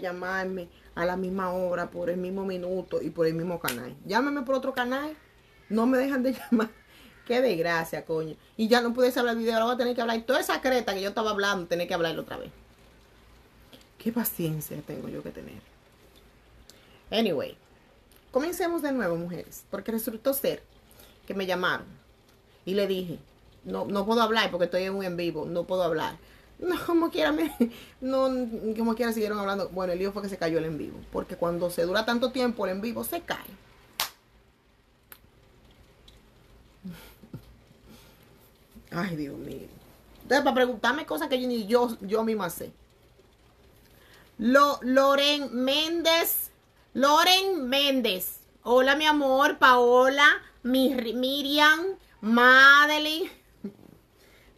llamarme a la misma hora, por el mismo minuto y por el mismo canal. Llámame por otro canal, no me dejan de llamar. Qué desgracia, coño. Y ya no pude hablar el video, ahora voy a tener que hablar. toda esa creta que yo estaba hablando, tener que hablarlo otra vez. Qué paciencia tengo yo que tener. Anyway, comencemos de nuevo, mujeres. Porque resultó ser que me llamaron y le dije, no, no puedo hablar porque estoy en un en vivo, no puedo hablar. No, como quiera, como quiera siguieron hablando. Bueno, el lío fue que se cayó el en vivo. Porque cuando se dura tanto tiempo el en vivo, se cae. Ay, Dios mío. Entonces, para preguntarme cosas que yo ni yo, misma sé. Lo, Loren Méndez. Loren Méndez. Hola, mi amor. Paola. Miriam. Madeline.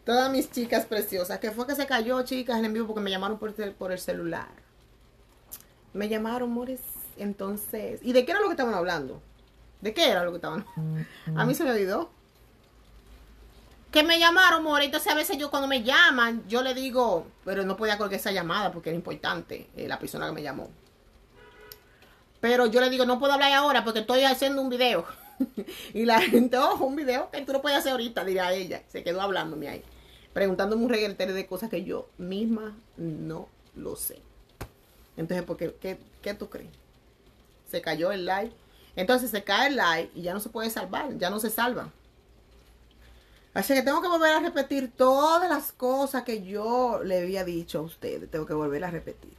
Todas mis chicas preciosas. Que fue que se cayó, chicas, en vivo. porque me llamaron por, el celular. Me llamaron, Mores. Entonces, ¿y de qué era lo que estaban hablando? ¿De qué era lo que estaban? A mí se me olvidó. Que me llamaron, More. Entonces, a veces yo cuando me llaman, yo le digo, pero no podía colgar esa llamada porque era importante eh, la persona que me llamó. Pero yo le digo, no puedo hablar ahora porque estoy haciendo un video. y la gente, ojo, un video que tú no puedes hacer ahorita, diría ella. Se quedó hablándome ahí. Preguntando un reggaetero de cosas que yo misma no lo sé. Entonces, porque, ¿qué, tú crees? Se cayó el like. Entonces se cae el like y ya no se puede salvar, ya no se salva. Así que tengo que volver a repetir todas las cosas que yo le había dicho a ustedes. Tengo que volver a repetir.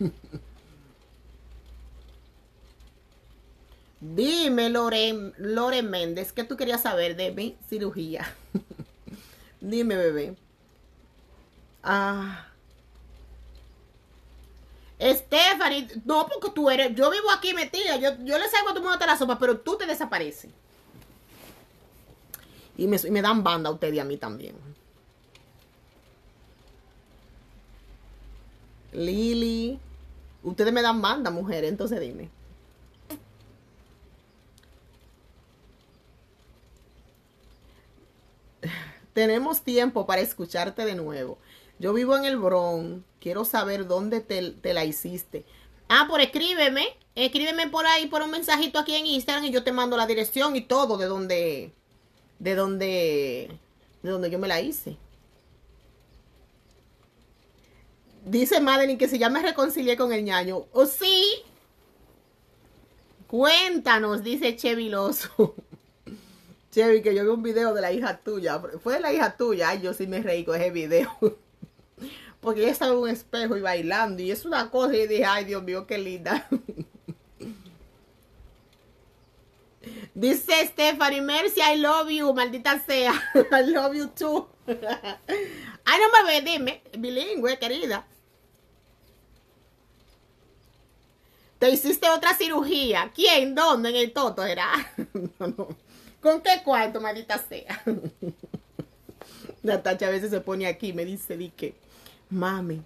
Dime, Lore, Lore Méndez, ¿qué tú querías saber de mi cirugía? Dime, bebé. Ah. Stephanie, no, porque tú eres. Yo vivo aquí metida. Yo, yo le salgo a tu mundo la sopa, pero tú te desapareces. Y me, y me dan banda a usted y a mí también. Lili. Ustedes me dan banda, mujer, entonces dime. tenemos tiempo para escucharte de nuevo. Yo vivo en el Bron, quiero saber dónde te, la hiciste. Ah, por escríbeme, escríbeme por ahí, por un mensajito aquí en Instagram y yo te mando la dirección y todo de dónde, de dónde, de donde yo me la hice. Dice Madeline que si ya me reconcilié con el ñaño. ¿O oh, sí? Cuéntanos, dice Cheviloso. Chevy que yo vi un video de la hija tuya. Fue de la hija tuya. Ay, yo sí me reí con ese video. Porque ella estaba en un espejo y bailando. Y es una cosa. Y dije, ay, Dios mío, qué linda. Dice Stephanie Mercy, I love you, maldita sea. I love you too. Ay, no me ve, dime. Bilingüe, querida. Te hiciste otra cirugía. ¿Quién? ¿Dónde? En el toto, era. no, no. ¿Con qué cuarto, maldita sea? tacha a veces se pone aquí me dice, di que, mami,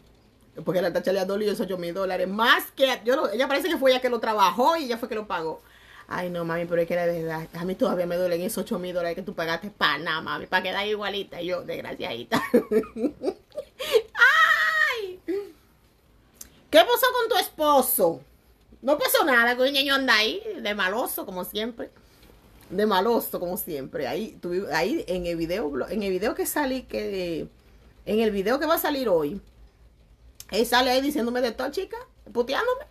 porque la tacha le ha dolido esos 8 mil dólares, más que, yo ella parece que fue ella que lo trabajó y ella fue que lo pagó. Ay, no, mami, pero es que la verdad, a mí todavía me duelen esos 8 mil dólares que tú pagaste para nada, mami, para quedar igualita. yo, desgraciadita. ¡Ay! ¿Qué pasó con tu esposo? No pasó nada, con el niño anda ahí, de maloso, como siempre de maloso, como siempre. Ahí, tuve ahí en el video, en el video que salí, que en el video que va a salir hoy, él sale ahí diciéndome de todo, chica, puteándome.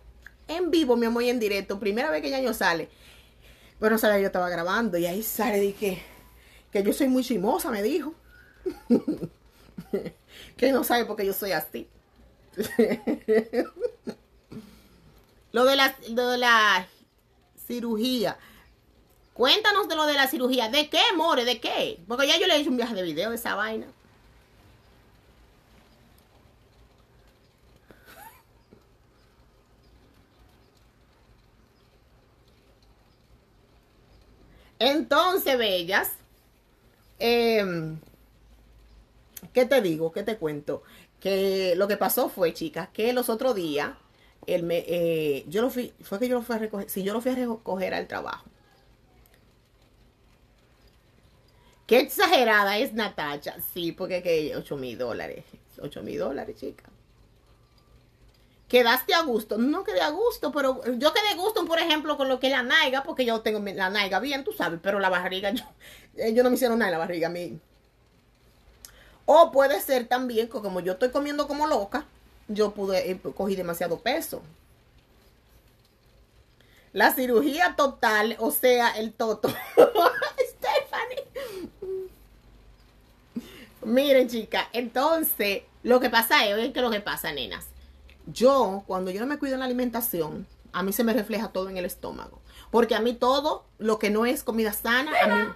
En vivo, mi amor, y en directo. Primera vez que no sale. bueno sale, yo estaba grabando y ahí sale, de que yo soy muy chimosa, me dijo. que no sabe porque yo soy así. lo de la, lo de la cirugía. Cuéntanos de lo de la cirugía. ¿De qué, More? ¿De qué? Porque ya yo le he hecho un viaje de video de esa vaina. Entonces, bellas, em, ¿qué te digo? ¿Qué te cuento? Que lo que pasó fue, chicas, que los otros días, eh, yo lo fui, fue que yo lo fui a recoger, si yo lo fui a recoger al trabajo. Qué exagerada es Natacha. Sí, porque que 8 mil dólares. 8 mil dólares, chica. Quedaste a gusto. No quedé a gusto, pero yo quedé a gusto, por ejemplo, con lo que es la naiga, porque yo tengo la naiga bien, tú sabes, pero la barriga, yo, eh, yo no me hicieron nada en la barriga a mí. O puede ser también que como yo estoy comiendo como loca, yo pude, eh, cogí demasiado peso. La cirugía total, o sea, el toto. Miren, chicas, entonces, lo que pasa es, oigan, que lo que pasa, nenas? Yo, cuando yo no me cuido en la alimentación, a mí se me refleja todo en el estómago. Porque a mí todo lo que no es comida sana, a mí...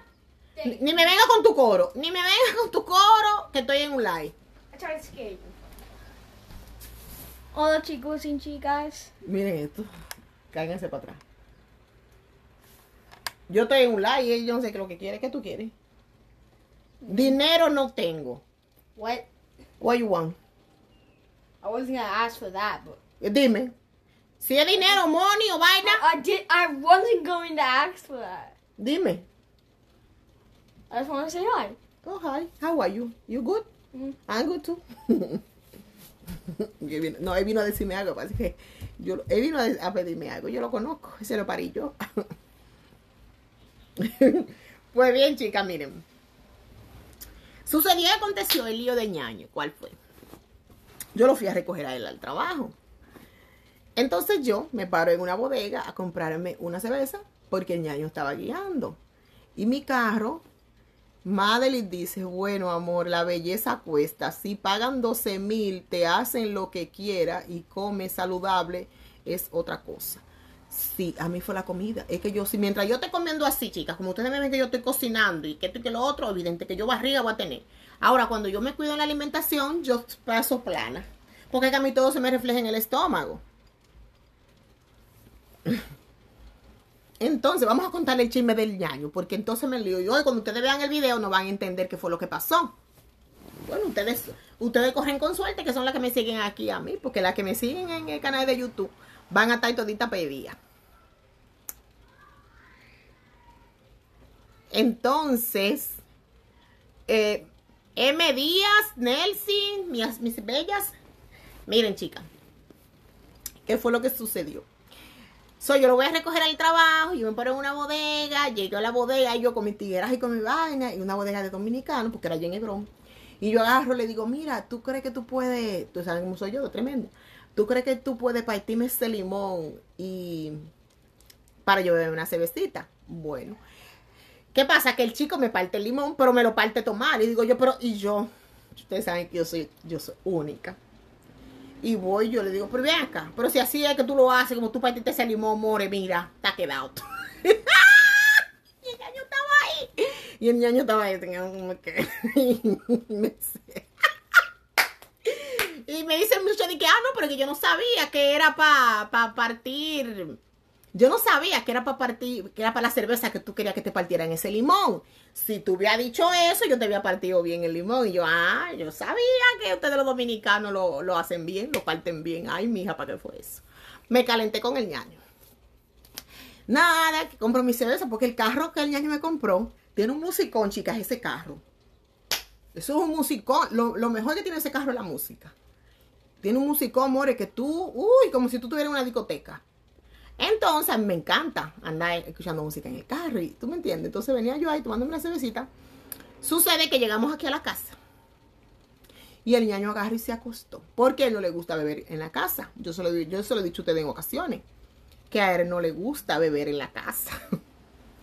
Ni, me venga con tu coro, ni me venga con tu coro, que estoy en un like. Hola chicos y chicas. Miren esto. Cáiganse para atrás. Yo estoy en un like, y yo no sé qué lo que quiere, que tú quieres. Dinero no tengo. What? What you want? I wasn't gonna ask for that, but. Dime. Si es dinero, money o vaina. I, did, I wasn't going to ask for that. Dime. I just want to say hi. Oh, hi. How are you? You good? Mm-hmm. I'm good too. no, él vino a decirme algo, así que yo, él vino a pedirme algo, yo lo conozco, ese lo parí yo. pues bien, chicas, miren. Sucedió y aconteció el lío de ñaño. ¿Cuál fue? Yo lo fui a recoger a él al trabajo. Entonces yo me paro en una bodega a comprarme una cerveza porque el ñaño estaba guiando. Y mi carro, Madeline dice, bueno amor, la belleza cuesta. Si pagan 12 mil, te hacen lo que quiera y come saludable, es otra cosa. Sí, a mí fue la comida. Es que yo, si mientras yo te comiendo así, chicas, como ustedes me ven que yo estoy cocinando y que esto y que lo otro, evidente que yo barriga voy a tener. Ahora, cuando yo me cuido en la alimentación, yo paso plana. Porque que a mí todo se me refleja en el estómago. Entonces, vamos a contarle el chisme del ñaño, porque entonces me lío. Y cuando ustedes vean el video, no van a entender qué fue lo que pasó. Bueno, ustedes, ustedes corren con suerte, que son las que me siguen aquí a mí, porque las que me siguen en el canal de YouTube van a estar todita pedidas. Entonces, eh, M. Díaz, Nelson, mis, mis bellas. Miren, chicas, ¿qué fue lo que sucedió? soy yo lo voy a recoger al trabajo, yo me paro en una bodega, llego a la bodega y yo con mis tigueras y con mi vaina, y una bodega de dominicano porque era yo en Y yo agarro, y le digo, mira, ¿tú crees que tú puedes, tú sabes cómo soy yo, tremendo ¿tú crees que tú puedes partirme este limón y para yo beber una cervecita? Bueno, ¿Qué pasa? Que el chico me parte el limón, pero me lo parte tomar. Y digo yo, pero, y yo, ustedes saben que yo soy, yo soy única. Y voy, yo le digo, pero ven acá, pero si así es que tú lo haces, como tú partiste ese limón, more, mira, te ha quedado. y el ñaño estaba ahí. Y el ñaño estaba ahí, tenía como y me dice mucho de que, ah, no, pero que yo no sabía que era para pa partir yo no sabía que era para partir, que era para la cerveza que tú querías que te partieran ese limón. Si tú hubieras dicho eso, yo te había partido bien el limón. Y yo, ah, yo sabía que ustedes los dominicanos lo, hacen bien, lo parten bien. Ay, mija, ¿para qué fue eso? Me calenté con el ñaño. Nada, que compro mi cerveza, porque el carro que el ñaño me compró tiene un musicón, chicas, ese carro. Eso es un musicón. Lo, lo mejor que tiene ese carro es la música. Tiene un musicón, amores, que tú, uy, como si tú tuvieras una discoteca. Entonces, me encanta andar escuchando música en el carro, y, ¿tú me entiendes? Entonces venía yo ahí tomándome una cervecita. Sucede que llegamos aquí a la casa. Y el ñaño agarró y se acostó. Porque él no le gusta beber en la casa. Yo se yo se lo he dicho a ustedes en ocasiones. Que a él no le gusta beber en la casa.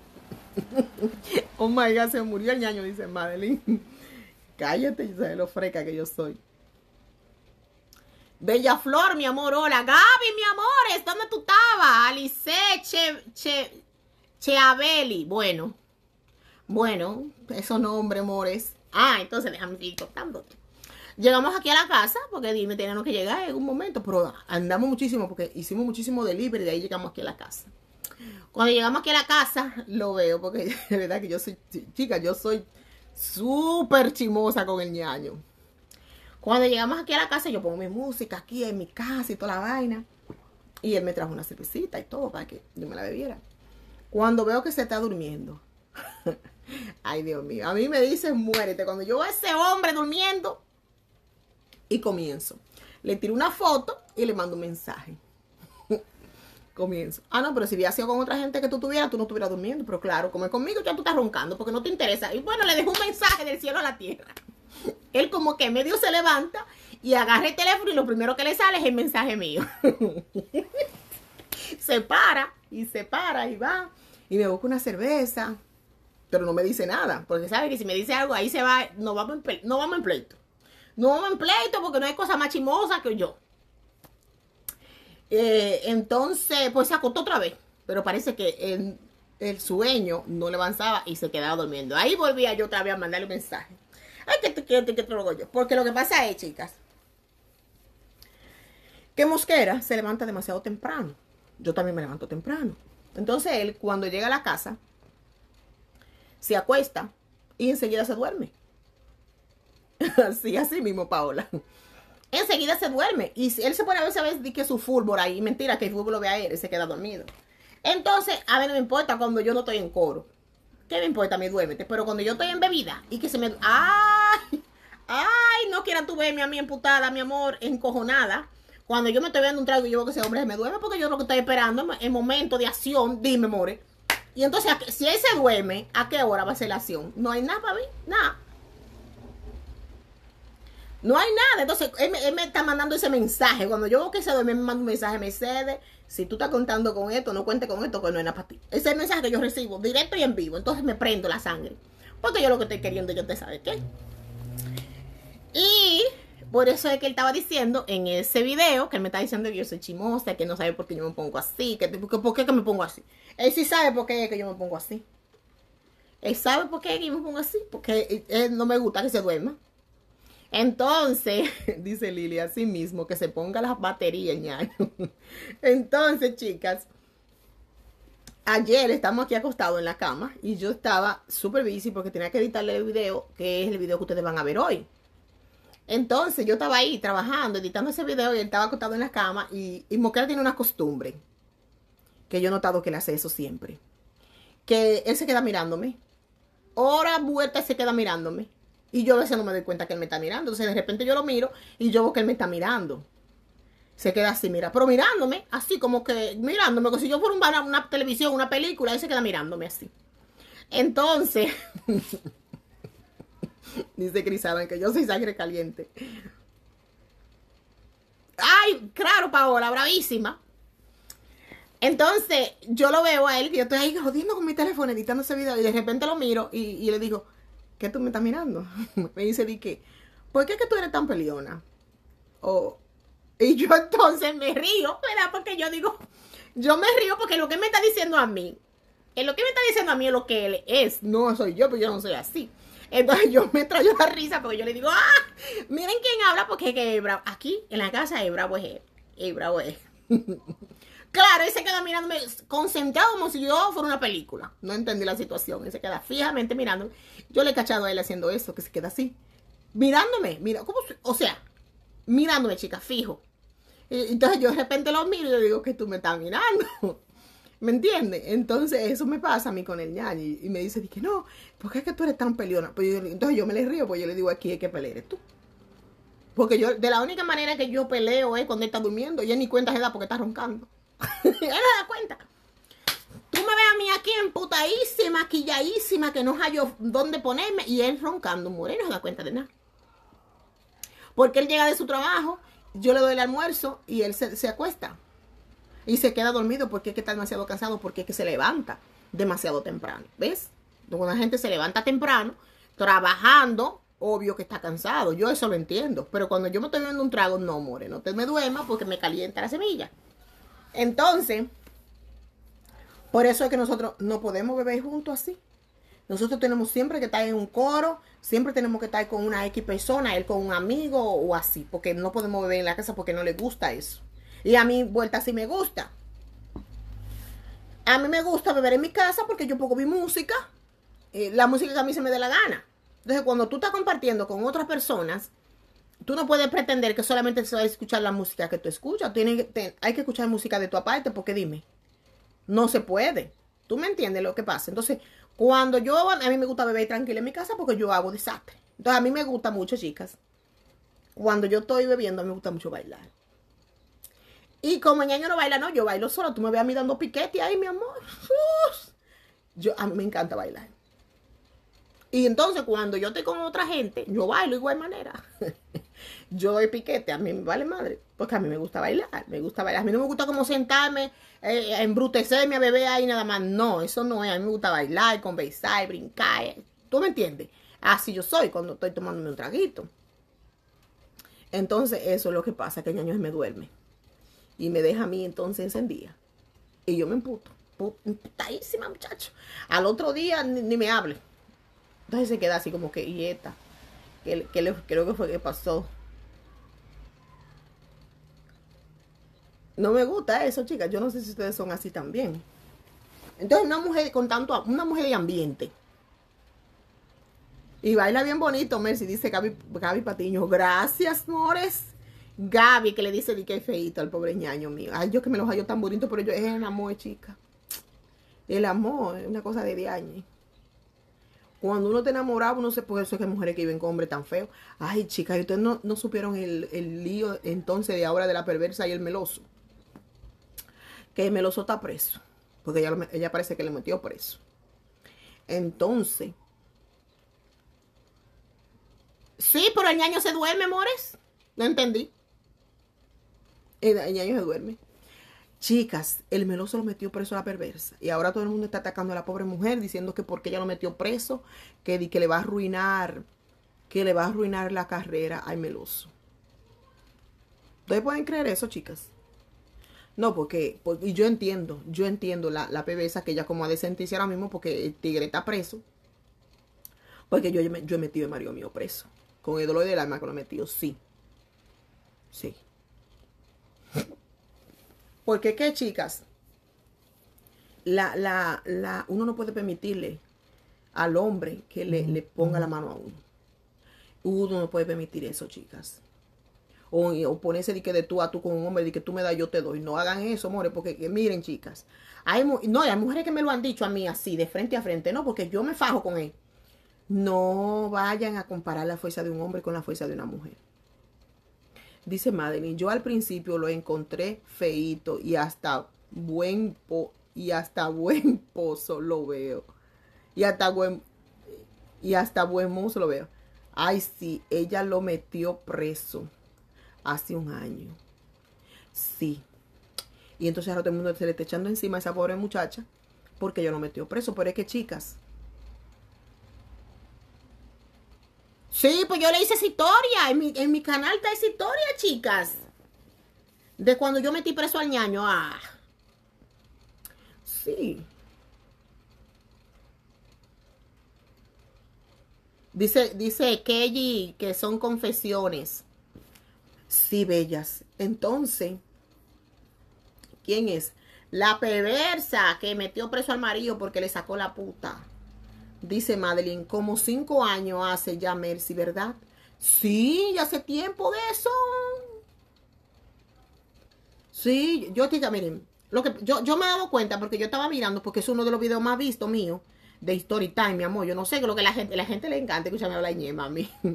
oh my God, se murió el ñaño, dice Madeline. Cállate, yo sé lo freca que yo soy. Bella Flor, mi amor, hola. Gaby, mi amores, ¿dónde tú estabas? Alice, Che, Che, Cheabeli. Bueno, bueno, esos nombres, amores. Ah, entonces déjame ir contándote. Llegamos aquí a la casa, porque dime, teníamos que llegar en un momento, pero andamos muchísimo, porque hicimos muchísimo delivery, y de ahí llegamos aquí a la casa. Cuando llegamos aquí a la casa, lo veo, porque de verdad que yo soy, chica, yo soy súper chimosa con el ñaño. Cuando llegamos aquí a la casa, yo pongo mi música aquí en mi casa y toda la vaina. Y él me trajo una cervecita y todo para que yo me la bebiera. Cuando veo que se está durmiendo. Ay, Dios mío. A mí me dicen muérete. Cuando yo veo a ese hombre durmiendo. Y comienzo. Le tiro una foto y le mando un mensaje. comienzo. Ah, no, pero si hubiera sido con otra gente que tú tuvieras, tú no estuvieras durmiendo. Pero claro, como es conmigo, ya tú estás roncando porque no te interesa. Y bueno, le dejo un mensaje del cielo a la tierra él como que medio se levanta y agarra el teléfono y lo primero que le sale es el mensaje mío. se para y se para y va y me busca una cerveza, pero no me dice nada, porque sabe que si me dice algo ahí se va, no vamos en, no vamos en pleito. No vamos en pleito porque no hay cosa más chimosa que yo. Eh, entonces, pues se acostó otra vez, pero parece que el, el sueño no le avanzaba y se quedaba durmiendo. Ahí volvía yo otra vez a mandarle un mensaje. Porque lo que pasa es, chicas, que Mosquera se levanta demasiado temprano. Yo también me levanto temprano. Entonces él, cuando llega a la casa, se acuesta y enseguida se duerme. Así, así mismo, Paola. Enseguida se duerme. Y él se pone a veces a di que su fútbol ahí. Mentira, que el fútbol lo ve a él y se queda dormido. Entonces, a mí no me importa cuando yo no estoy en coro. ¿Qué me importa? Me duérmete. Pero cuando yo estoy en bebida y que se me. ¡Ay! Ay, no quieras tú verme a mí emputada, mi amor, encojonada. Cuando yo me estoy viendo un trago y yo veo que ese hombre se me duerme porque yo lo que estoy esperando el momento de acción, dime, more. Y entonces, si él se duerme, ¿a qué hora va a ser la acción? No hay nada para mí, nada. No hay nada. Entonces, él me, está mandando ese mensaje. Cuando yo veo que se duerme, me manda un mensaje, me cede. Si tú estás contando con esto, no cuente con esto, porque no hay nada para ti. Ese es el mensaje que yo recibo, directo y en vivo. Entonces me prendo la sangre. Porque yo lo que estoy queriendo, yo te sabe qué. Y por eso es que él estaba diciendo en ese video, que él me está diciendo que yo soy chimosa, que no sabe por qué yo me pongo así, que, por qué que me pongo así. Él sí sabe por qué es que yo me pongo así. Él sabe por qué que yo me pongo así, porque no me gusta que se duerma. Entonces, dice Lili a sí mismo, que se ponga las baterías, ñaño. Entonces, chicas, ayer estamos aquí acostados en la cama y yo estaba súper busy porque tenía que editarle el video, que es el video que ustedes van a ver hoy. Entonces yo estaba ahí trabajando, editando ese video y él estaba acostado en la cama y, y Moquera tiene una costumbre que yo he notado que él hace eso siempre. Que él se queda mirándome. Hora vuelta se queda mirándome. Y yo a veces no me doy cuenta que él me está mirando. Entonces de repente yo lo miro y yo veo que él me está mirando. Se queda así, mira, pero mirándome, así como que mirándome, como si yo fuera una, una televisión, una película, él se queda mirándome así. Entonces... Dice Crisaban que yo soy sangre caliente. Ay, claro, Paola, bravísima. Entonces, yo lo veo a él, que yo estoy ahí jodiendo con mi teléfono, editando ese video, y de repente lo miro y, le digo, ¿qué tú me estás mirando? me dice, di que, ¿por qué que tú eres tan peliona O, y yo entonces me río, ¿verdad? Porque yo digo, yo me río porque lo que me está diciendo a mí, es eh, lo que me está diciendo a mí es lo que él es, no soy yo, pero pues yo no soy así. Entonces yo me traigo la risa porque yo le digo, ¡ah! Miren quién habla porque que aquí en la casa de bravo es él. bravo es claro, él se queda mirándome concentrado como si yo fuera una película. No entendí la situación. Él se queda fijamente mirándome. Yo le he cachado a él haciendo eso, que se queda así. Mirándome, mira, ¿cómo? O sea, mirándome, chica, fijo. Entonces yo de repente lo miro y le digo que tú me estás mirando. ¿Me entiendes? Entonces, eso me pasa a mí con el ñañi. Y me dice, que no, ¿por qué es que tú eres tan peleona? Pues yo, entonces yo me le río, pues yo le digo, aquí hay que pelear tú. Porque yo, de la única manera que yo peleo es cuando él está durmiendo. Y él ni cuenta se da porque está roncando. él no da cuenta. Tú me ves a mí aquí emputadísima, quilladísima, que no hallo dónde ponerme. Y él roncando, moreno, no se da cuenta de nada. Porque él llega de su trabajo, yo le doy el almuerzo y él se acuesta y se queda dormido porque es que está demasiado cansado, porque es que se levanta demasiado temprano. ¿Ves? la gente se levanta temprano, trabajando, obvio que está cansado, yo eso lo entiendo, pero cuando yo me estoy bebiendo un trago, no, more, no te me duermas porque me calienta la semilla. Entonces, por eso es que nosotros no podemos beber juntos así. Nosotros tenemos siempre que estar en un coro, siempre tenemos que estar con una X persona, él con un amigo o así, porque no podemos beber en la casa porque no le gusta eso. Y a mí vuelta sí me gusta. A mí me gusta beber en mi casa porque yo pongo mi música, eh, la música que a mí se me dé la gana. Entonces, cuando tú estás compartiendo con otras personas, tú no puedes pretender que solamente se va a escuchar la música que tú escuchas. hay que escuchar música de tu aparte, porque dime, no se puede. ¿Tú me entiendes lo que pasa? Entonces, cuando yo, a mí me gusta beber tranquila en mi casa porque yo hago desastre. Entonces, a mí me gusta mucho, chicas. Cuando yo estoy bebiendo, me gusta mucho bailar. Y como ñaño no baila, no, yo bailo solo. Tú me ves a mí dando piquete ahí, mi amor. Yo, a mí me encanta bailar. Y entonces cuando yo estoy con otra gente, yo bailo igual manera. yo doy piquete, a mí me vale madre, porque a mí me gusta bailar, me gusta bailar. A mí no me gusta como sentarme, eh, embrutecerme a beber ahí nada más. No, eso no es. A mí me gusta bailar, conversar, brincar. ¿Tú me entiendes? Así yo soy cuando estoy tomándome un traguito. Entonces, eso es lo que pasa, que ñaño me duerme y me deja a mí entonces encendida. Y yo me emputo, emputadísima muchacho. Al otro día ni, me hable. Entonces se queda así como que, ¿y esta? ¿Qué, creo que fue que pasó? No me gusta eso, chicas. Yo no sé si ustedes son así también. Entonces, una mujer con tanto, una mujer de ambiente. Y baila bien bonito, Mercy, dice Gaby, Gaby Patiño. Gracias, mores. Gaby que le dice de que es feito al pobre ñaño mío. Ay, yo que me los hallo tan bonitos pero yo es el amor, chica. El amor es una cosa de años Cuando uno te enamoraba, uno se puede eso es que hay mujeres que viven con hombres tan feos. Ay, chicas, ustedes no, no supieron el, lío entonces de ahora de la perversa y el meloso. Que el meloso está preso. Porque ella, ella parece que le metió preso. Entonces. Sí, pero el ñaño se duerme, amores. No entendí. En años se duerme. Chicas, el meloso lo metió preso a la perversa. Y ahora todo el mundo está atacando a la pobre mujer diciendo que porque ella lo metió preso, que, que le va a arruinar, que le va a arruinar la carrera al meloso. ¿Ustedes pueden creer eso, chicas? No, porque, y yo entiendo, yo entiendo la, la perversa que ella como ha de sentirse ahora mismo porque el tigre está preso. Porque yo, yo he metido el marido mío preso. Con el dolor del alma que lo metió, metido, sí. Sí. Porque qué, chicas, la, la, la, uno no puede permitirle al hombre que le, ponga la mano a uno. Uno no puede permitir eso, chicas. O, o, ponerse de que de tú a tú con un hombre, de que tú me das, yo te doy. No hagan eso, amores, porque miren, chicas. Hay, no, hay mujeres que me lo han dicho a mí así, de frente a frente, no, porque yo me fajo con él. No vayan a comparar la fuerza de un hombre con la fuerza de una mujer. Dice Madeline, yo al principio lo encontré feito y hasta buen y hasta buen pozo lo veo. Y hasta buen y hasta buen mozo lo veo. Ay, sí, ella lo metió preso hace un año. Sí. Y entonces ahora todo el mundo se le está echando encima a esa pobre muchacha porque ella lo metió preso. Pero es que, chicas, Sí, pues yo le hice historia. En mi, canal está esa historia, chicas. De cuando yo metí preso al ñaño. Ah. Sí. Dice, dice Kelly que son confesiones. Sí, bellas. Entonces, ¿quién es? La perversa que metió preso al marido porque le sacó la puta. Dice Madeline, como cinco años hace ya Mercy, ¿verdad? Sí, ya hace tiempo de eso. Sí, yo te miren, lo que, yo, me he dado cuenta porque yo estaba mirando, porque es uno de los videos más vistos míos de Story Time, mi amor. Yo no sé lo que la gente, la gente le encanta escucharme hablar ñema a mí.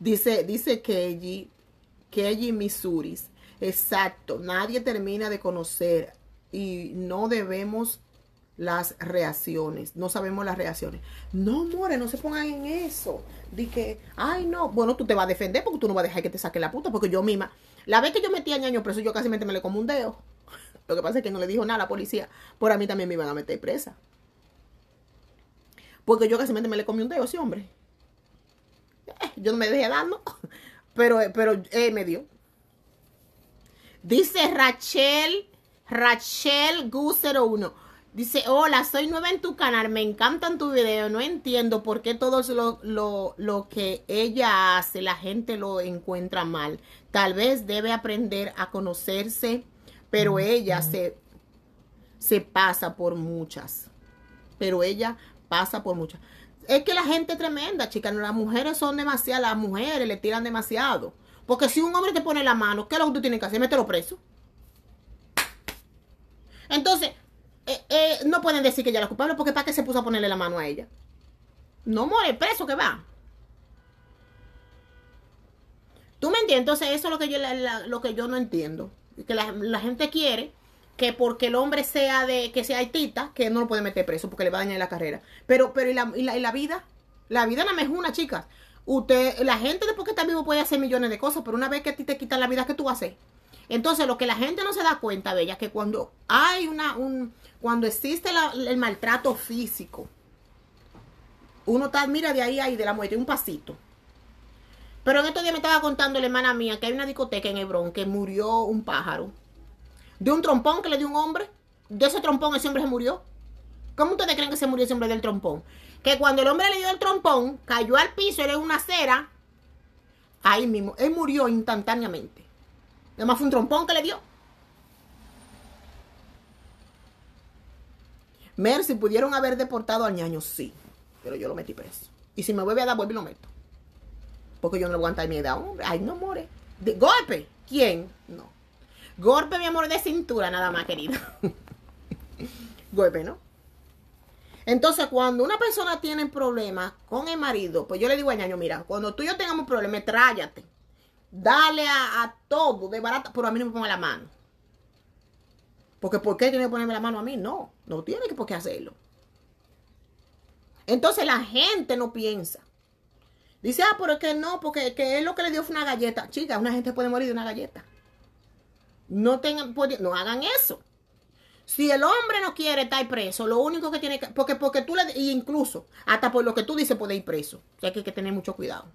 dice, dice Keiji, Keiji Misuris. Exacto, nadie termina de conocer y no debemos las reacciones. No sabemos las reacciones. No, more, no se pongan en eso. Di que, ay, no. Bueno, tú te vas a defender porque tú no vas a dejar que te saque la puta. Porque yo misma, la vez que yo metí a ñaño preso, yo casi me le comí un dedo. Lo que pasa es que no le dijo nada a la policía. Por a mí también me iban a meter presa. Porque yo casi me le comí un dedo Sí hombre. Eh, yo no me dejé dando Pero, eh, pero eh, me dio. Dice Rachel, Rachel Gu01. Dice, hola, soy nueva en tu canal, me encantan tus videos, no entiendo por qué todo lo, que ella hace, la gente lo encuentra mal. Tal vez debe aprender a conocerse, pero ella se, se pasa por muchas. Pero ella pasa por muchas. Es que la gente es tremenda, chicas, las mujeres son demasiadas, las mujeres le tiran demasiado. Porque si un hombre te pone la mano, ¿qué es lo que tú tienes que hacer? Mételo preso. Entonces, eh, eh, no pueden decir que ella es la culpable porque ¿para qué se puso a ponerle la mano a ella? No muere preso que va. ¿Tú me entiendes? Entonces eso es lo que yo, lo que yo no entiendo. Que la, gente quiere que porque el hombre sea de que sea haitita, que no lo puede meter preso porque le va a dañar la carrera. Pero, pero ¿y la, la, vida? La vida no me es una, chicas. Usted, la gente después que está vivo puede hacer millones de cosas, pero una vez que a ti te quitan la vida, ¿qué tú haces? Entonces, lo que la gente no se da cuenta, Bella, que cuando hay una, un, cuando existe el maltrato físico, uno está, mira, de ahí ahí, de la muerte, un pasito. Pero en estos días me estaba contando la hermana mía que hay una discoteca en Hebrón que murió un pájaro. De un trompón que le dio un hombre. De ese trompón ese hombre se murió. ¿Cómo ustedes creen que se murió ese hombre del trompón? Que cuando el hombre le dio el trompón, cayó al piso, era una cera Ahí mismo, él murió instantáneamente. Nada más fue un trompón que le dio. Mercy, ¿pudieron haber deportado al ñaño? Sí, pero yo lo metí preso. Y si me vuelve a dar, vuelvo y lo meto. Porque yo no le aguanto a mi edad, hombre. Ay, no more. De golpe. ¿Quién? No. Golpe, mi amor, de cintura, nada más, querido. golpe, ¿no? Entonces, cuando una persona tiene problemas con el marido, pues yo le digo a ñaño, mira, cuando tú y yo tengamos problemas, tráyate Dale a, todo de barata, pero a mí no me ponga la mano. Porque ¿por qué tiene que ponerme la mano a mí? No, no tiene que por qué hacerlo. Entonces la gente no piensa. Dice, ah, pero es que no, porque que él lo que le dio una galleta. Chica, una gente puede morir de una galleta. No tengan, pues, no hagan eso. Si el hombre no quiere estar preso, lo único que tiene que, porque, porque tú le, incluso, hasta por lo que tú dices, puede ir preso. O que hay que tener mucho cuidado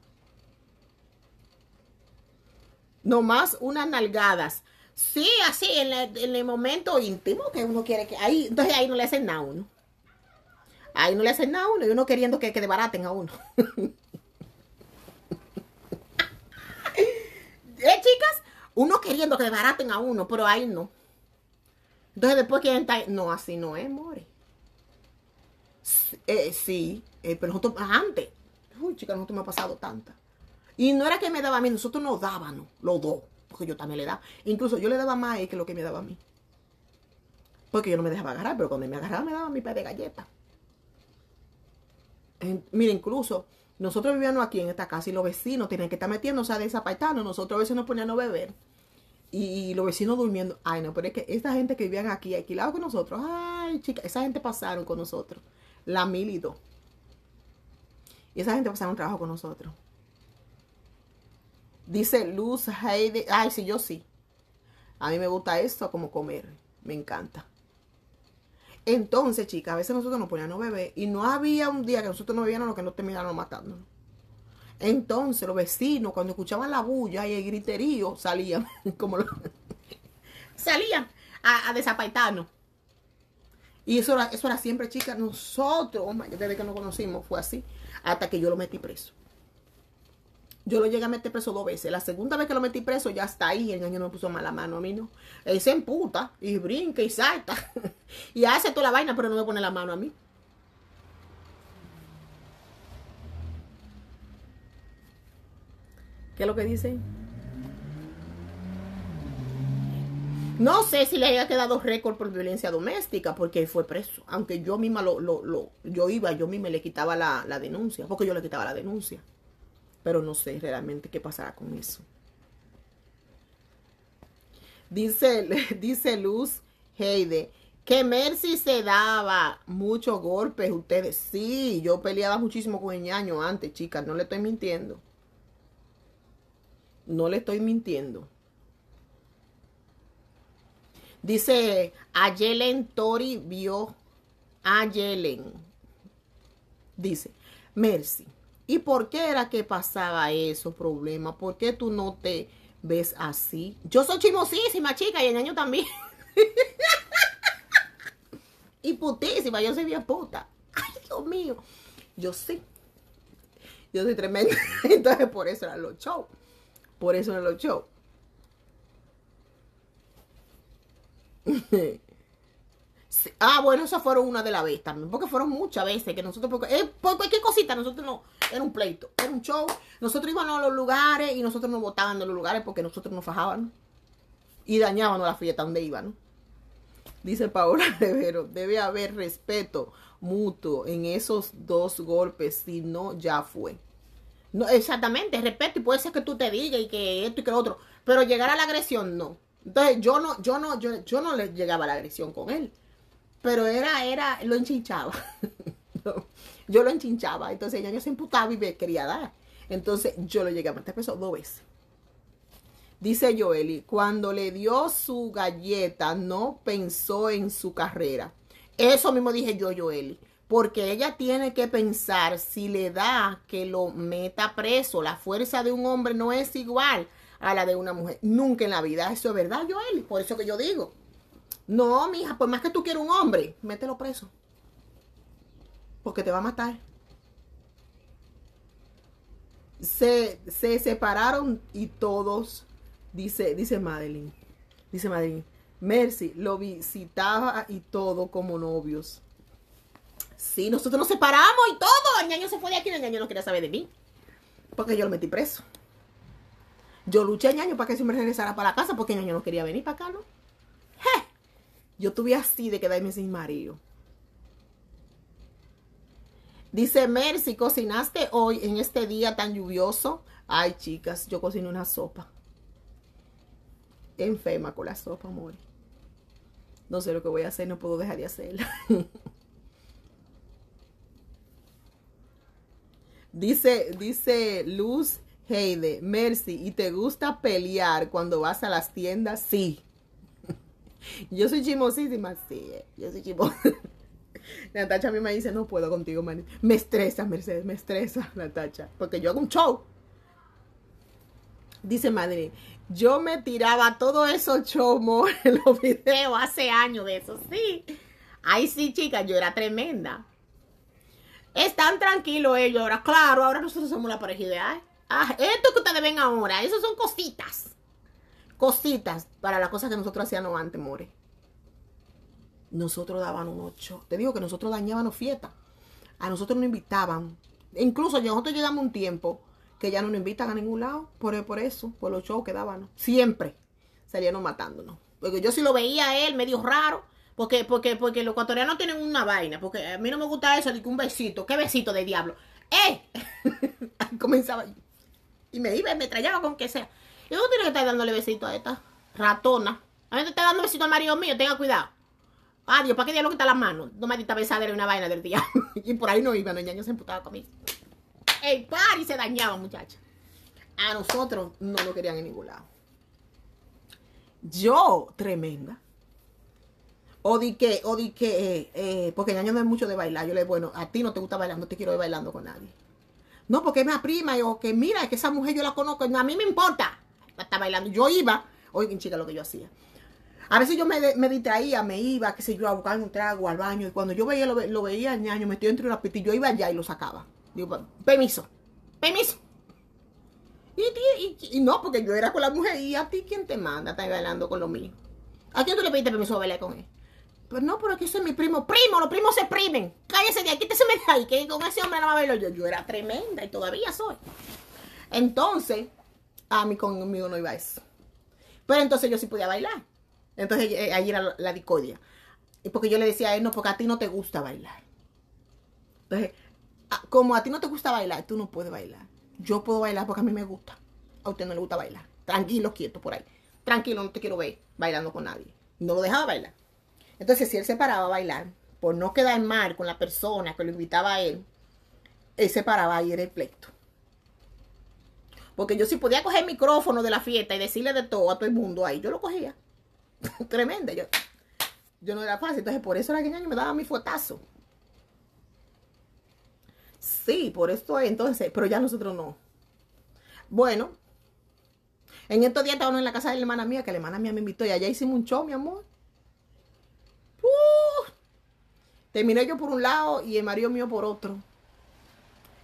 nomás unas nalgadas. Sí, así, en, el momento íntimo que uno quiere que... Ahí, entonces ahí no le hacen nada a uno. Ahí no le hacen nada a uno y uno queriendo que, que debaraten a uno. ¿Eh, chicas? Uno queriendo que debaraten a uno, pero ahí no. Entonces después quieren estar... No, así no es, more. Eh, sí, eh, pero nosotros... Antes. Uy, chicas, nosotros me ha pasado tanta. Y no era que me daba a mí, nosotros nos dábamos los dos, porque yo también le daba. Incluso yo le daba más a él que lo que me daba a mí. Porque yo no me dejaba agarrar, pero cuando me agarraba me daba mi pez de galleta. mira, incluso nosotros vivíamos aquí en esta casa y los vecinos tenían que estar metiéndose a desapartarnos. Nosotros a veces nos ponían a beber y, los vecinos durmiendo. Ay, no, pero es que esta gente que vivían aquí alquilados con nosotros, ay, chica, esa gente pasaron con nosotros. La mil y dos. Y esa gente pasaron trabajo con nosotros. Dice Luz Heide. Ay, sí, yo sí. A mí me gusta esto como comer. Me encanta. Entonces, chicas, a veces nosotros nos poníamos a beber y no había un día que nosotros no bebíamos lo que no terminaron matándonos. Entonces, los vecinos, cuando escuchaban la bulla y el griterío, salían como salían a, desapaitarnos. Y eso era, eso siempre, chicas, nosotros, oh desde que nos conocimos fue así, hasta que yo lo metí preso. Yo lo llegué a meter preso dos veces. La segunda vez que lo metí preso, ya está ahí. El año no me puso mala mano a mí, ¿no? Él se emputa y brinca y salta. y hace toda la vaina, pero no me pone la mano a mí. ¿Qué es lo que dice? No sé si le haya quedado récord por violencia doméstica, porque fue preso. Aunque yo misma lo, lo, lo yo iba, yo misma le quitaba la, la denuncia, porque yo le quitaba la denuncia pero no sé realmente qué pasará con eso. Dice, dice Luz Heide, que Mercy se daba muchos golpes ustedes. Sí, yo peleaba muchísimo con el ñaño antes, chicas, no le estoy mintiendo. No le estoy mintiendo. Dice, a Tori vio a Dice, Mercy, ¿Y por qué era que pasaba eso, problema? ¿Por qué tú no te ves así? Yo soy chimosísima, chica, y en año también. y putísima, yo soy bien puta. Ay, Dios mío. Yo sí. Yo soy tremenda. Entonces, por eso era los show. Por eso lo los shows. Ah, bueno, esas fueron una de las veces, también, porque fueron muchas veces que nosotros, porque, eh, cualquier cosita, nosotros no, era un pleito, era un show. Nosotros íbamos a los lugares y nosotros nos botaban de los lugares porque nosotros nos fajaban y dañábamos la fiesta donde iban. Dice Paola Rivero, debe haber respeto mutuo en esos dos golpes, si no, ya fue. No, exactamente, respeto, y puede ser que tú te digas y que esto y que lo otro, pero llegar a la agresión, no. Entonces yo no, yo no, yo, yo no le llegaba a la agresión con él. Pero era, era, lo enchinchaba. yo lo enchinchaba. Entonces ella se imputaba y me quería dar. Entonces yo lo llegué a matar peso dos veces. Dice Joeli, cuando le dio su galleta, no pensó en su carrera. Eso mismo dije yo, Joeli. Porque ella tiene que pensar si le da que lo meta preso. La fuerza de un hombre no es igual a la de una mujer. Nunca en la vida. Eso es verdad, Joeli. Por eso que yo digo. No, mija, por más que tú quieras un hombre, mételo preso. Porque te va a matar. Se, separaron y todos, dice, dice Madeline. Dice Madeline, Mercy lo visitaba y todo como novios. Sí, nosotros nos separamos y todo. El ñaño se fue de aquí, el ñaño no quería saber de mí. Porque yo lo metí preso. Yo luché ñaño para que se me regresara para la casa porque ñaño no quería venir para acá, ¡Je! Yo tuve así de quedarme sin marido. Dice Mercy, cocinaste hoy en este día tan lluvioso, ay chicas, yo cociné una sopa. Enferma con la sopa, amor. No sé lo que voy a hacer, no puedo dejar de hacerla. dice, dice Luz Heide, Mercy, ¿y te gusta pelear cuando vas a las tiendas? Sí. Yo soy chimosísima, sí, eh, yo soy chimosísima. Natacha a mí me dice, no puedo contigo, man. Me estresa, Mercedes, me estresa, Natacha. Porque yo hago un show. Dice madre, yo me tiraba todo eso chomo en los videos hace años de eso, sí. Ay, sí, chicas, yo era tremenda. Están tranquilos ellos ahora. Claro, ahora nosotros somos la pareja ideal. ¿eh? Ah, esto que ustedes ven ahora, eso son cositas cositas para las cosas que nosotros hacíamos antes, more. Nosotros daban un ocho. Te digo que nosotros dañábamos fiesta. A nosotros no invitaban. Incluso nosotros llegamos un tiempo que ya no nos invitan a ningún lado. Por, por eso, por los shows que dábamos Siempre salíamos matándonos. Porque yo si lo veía a él medio raro. Porque, porque, porque los ecuatorianos tienen una vaina. Porque a mí no me gusta eso, ni que un besito. ¿Qué besito de diablo? ¡Eh! Comenzaba. Y me iba, me traía con que sea. ¿Y no tienes que estar dándole besito a esta ratona? A mí te está dando besito al marido mío, tenga cuidado. Adiós, ah, ¿para qué diablo quita las manos? No me besadera y una vaina del día. y por ahí no iba, doña Ñaño se emputaba conmigo. El party se dañaba, muchacha. A nosotros no lo querían en ningún lado. Yo, tremenda. O di que, o di que, eh, eh, porque Ñaño no es mucho de bailar. Yo le digo, bueno, a ti no te gusta bailar, no te quiero ir bailando con nadie. No, porque es mi prima, o que mira, es que esa mujer yo la conozco, a mí me importa está bailando. Yo iba, oigan chica lo que yo hacía. A veces yo me, distraía, me iba, qué sé yo, a buscar un trago al baño. Y cuando yo veía, lo, veía al ñaño, metido entre una pita, yo iba allá y lo sacaba. Digo, permiso, permiso. Y, no, porque yo era con la mujer. ¿Y a ti quién te manda? está bailando con los mío. ¿A quién tú le pediste permiso a bailar con él? Pues no, pero aquí soy mi primo. Primo, los primos se primen. Cállese de aquí, te este se me da. Y que con ese hombre no va a verlo yo. Yo era tremenda y todavía soy. Entonces, a ah, mí conmigo no iba eso. Pero entonces yo sí podía bailar. Entonces eh, ahí era la, discordia. Y porque yo le decía a él, no, porque a ti no te gusta bailar. Entonces, ah, como a ti no te gusta bailar, tú no puedes bailar. Yo puedo bailar porque a mí me gusta. A usted no le gusta bailar. Tranquilo, quieto por ahí. Tranquilo, no te quiero ver bailando con nadie. No lo dejaba bailar. Entonces, si él se paraba a bailar, por no quedar mal con la persona que lo invitaba a él, él se paraba y ir el pleito. Porque yo sí podía coger micrófono de la fiesta y decirle de todo a todo el mundo ahí. Yo lo cogía. Tremenda. Yo, yo no era fácil. Entonces, por eso era que me daba mi fuetazo. Sí, por esto entonces, pero ya nosotros no. Bueno, en estos días estábamos en la casa de la hermana mía, que la hermana mía me invitó y allá hicimos un show, mi amor. ¡Uh! terminé yo por un lado y el marido mío por otro.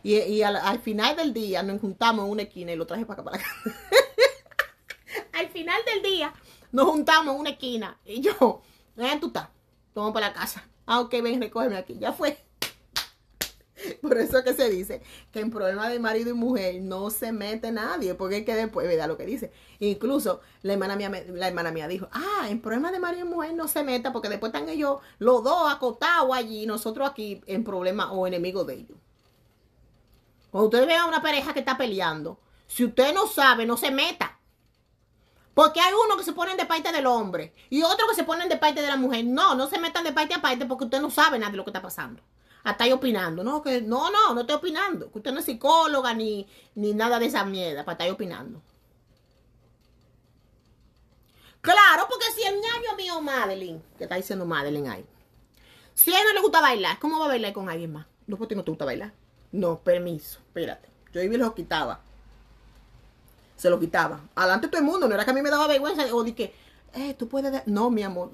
Y, al, final del día nos juntamos en una esquina y lo traje para acá, para acá. al final del día nos juntamos en una esquina y yo, ven tú estás, Tomo para la casa. Ah, ok, ven, recógeme aquí, ya fue. Por eso que se dice que en problemas de marido y mujer no se mete nadie, porque es que después, ¿verdad lo que dice? Incluso la hermana mía, la hermana mía dijo, ah, en problemas de marido y mujer no se meta, porque después están ellos los dos acotados allí, nosotros aquí en problemas o enemigos de ellos. Cuando usted vea a una pareja que está peleando, si usted no sabe, no se meta. Porque hay uno que se ponen de parte del hombre y otro que se ponen de parte de la mujer. No, no se metan de parte a parte porque usted no sabe nada de lo que está pasando. Hasta ahí opinando. No, que, no, no, no estoy opinando. Que usted no es psicóloga ni, ni nada de esa mierda para estar ahí opinando. Claro, porque si el ñaño mío, Madeline, que está diciendo Madeline ahí. Si a él no le gusta bailar, ¿cómo va a bailar con alguien más? No, porque no te gusta bailar. No, permiso, espérate. Yo iba y los quitaba. Se lo quitaba. Adelante todo el mundo. No era que a mí me daba vergüenza. O dije, eh, tú puedes. No, mi amor.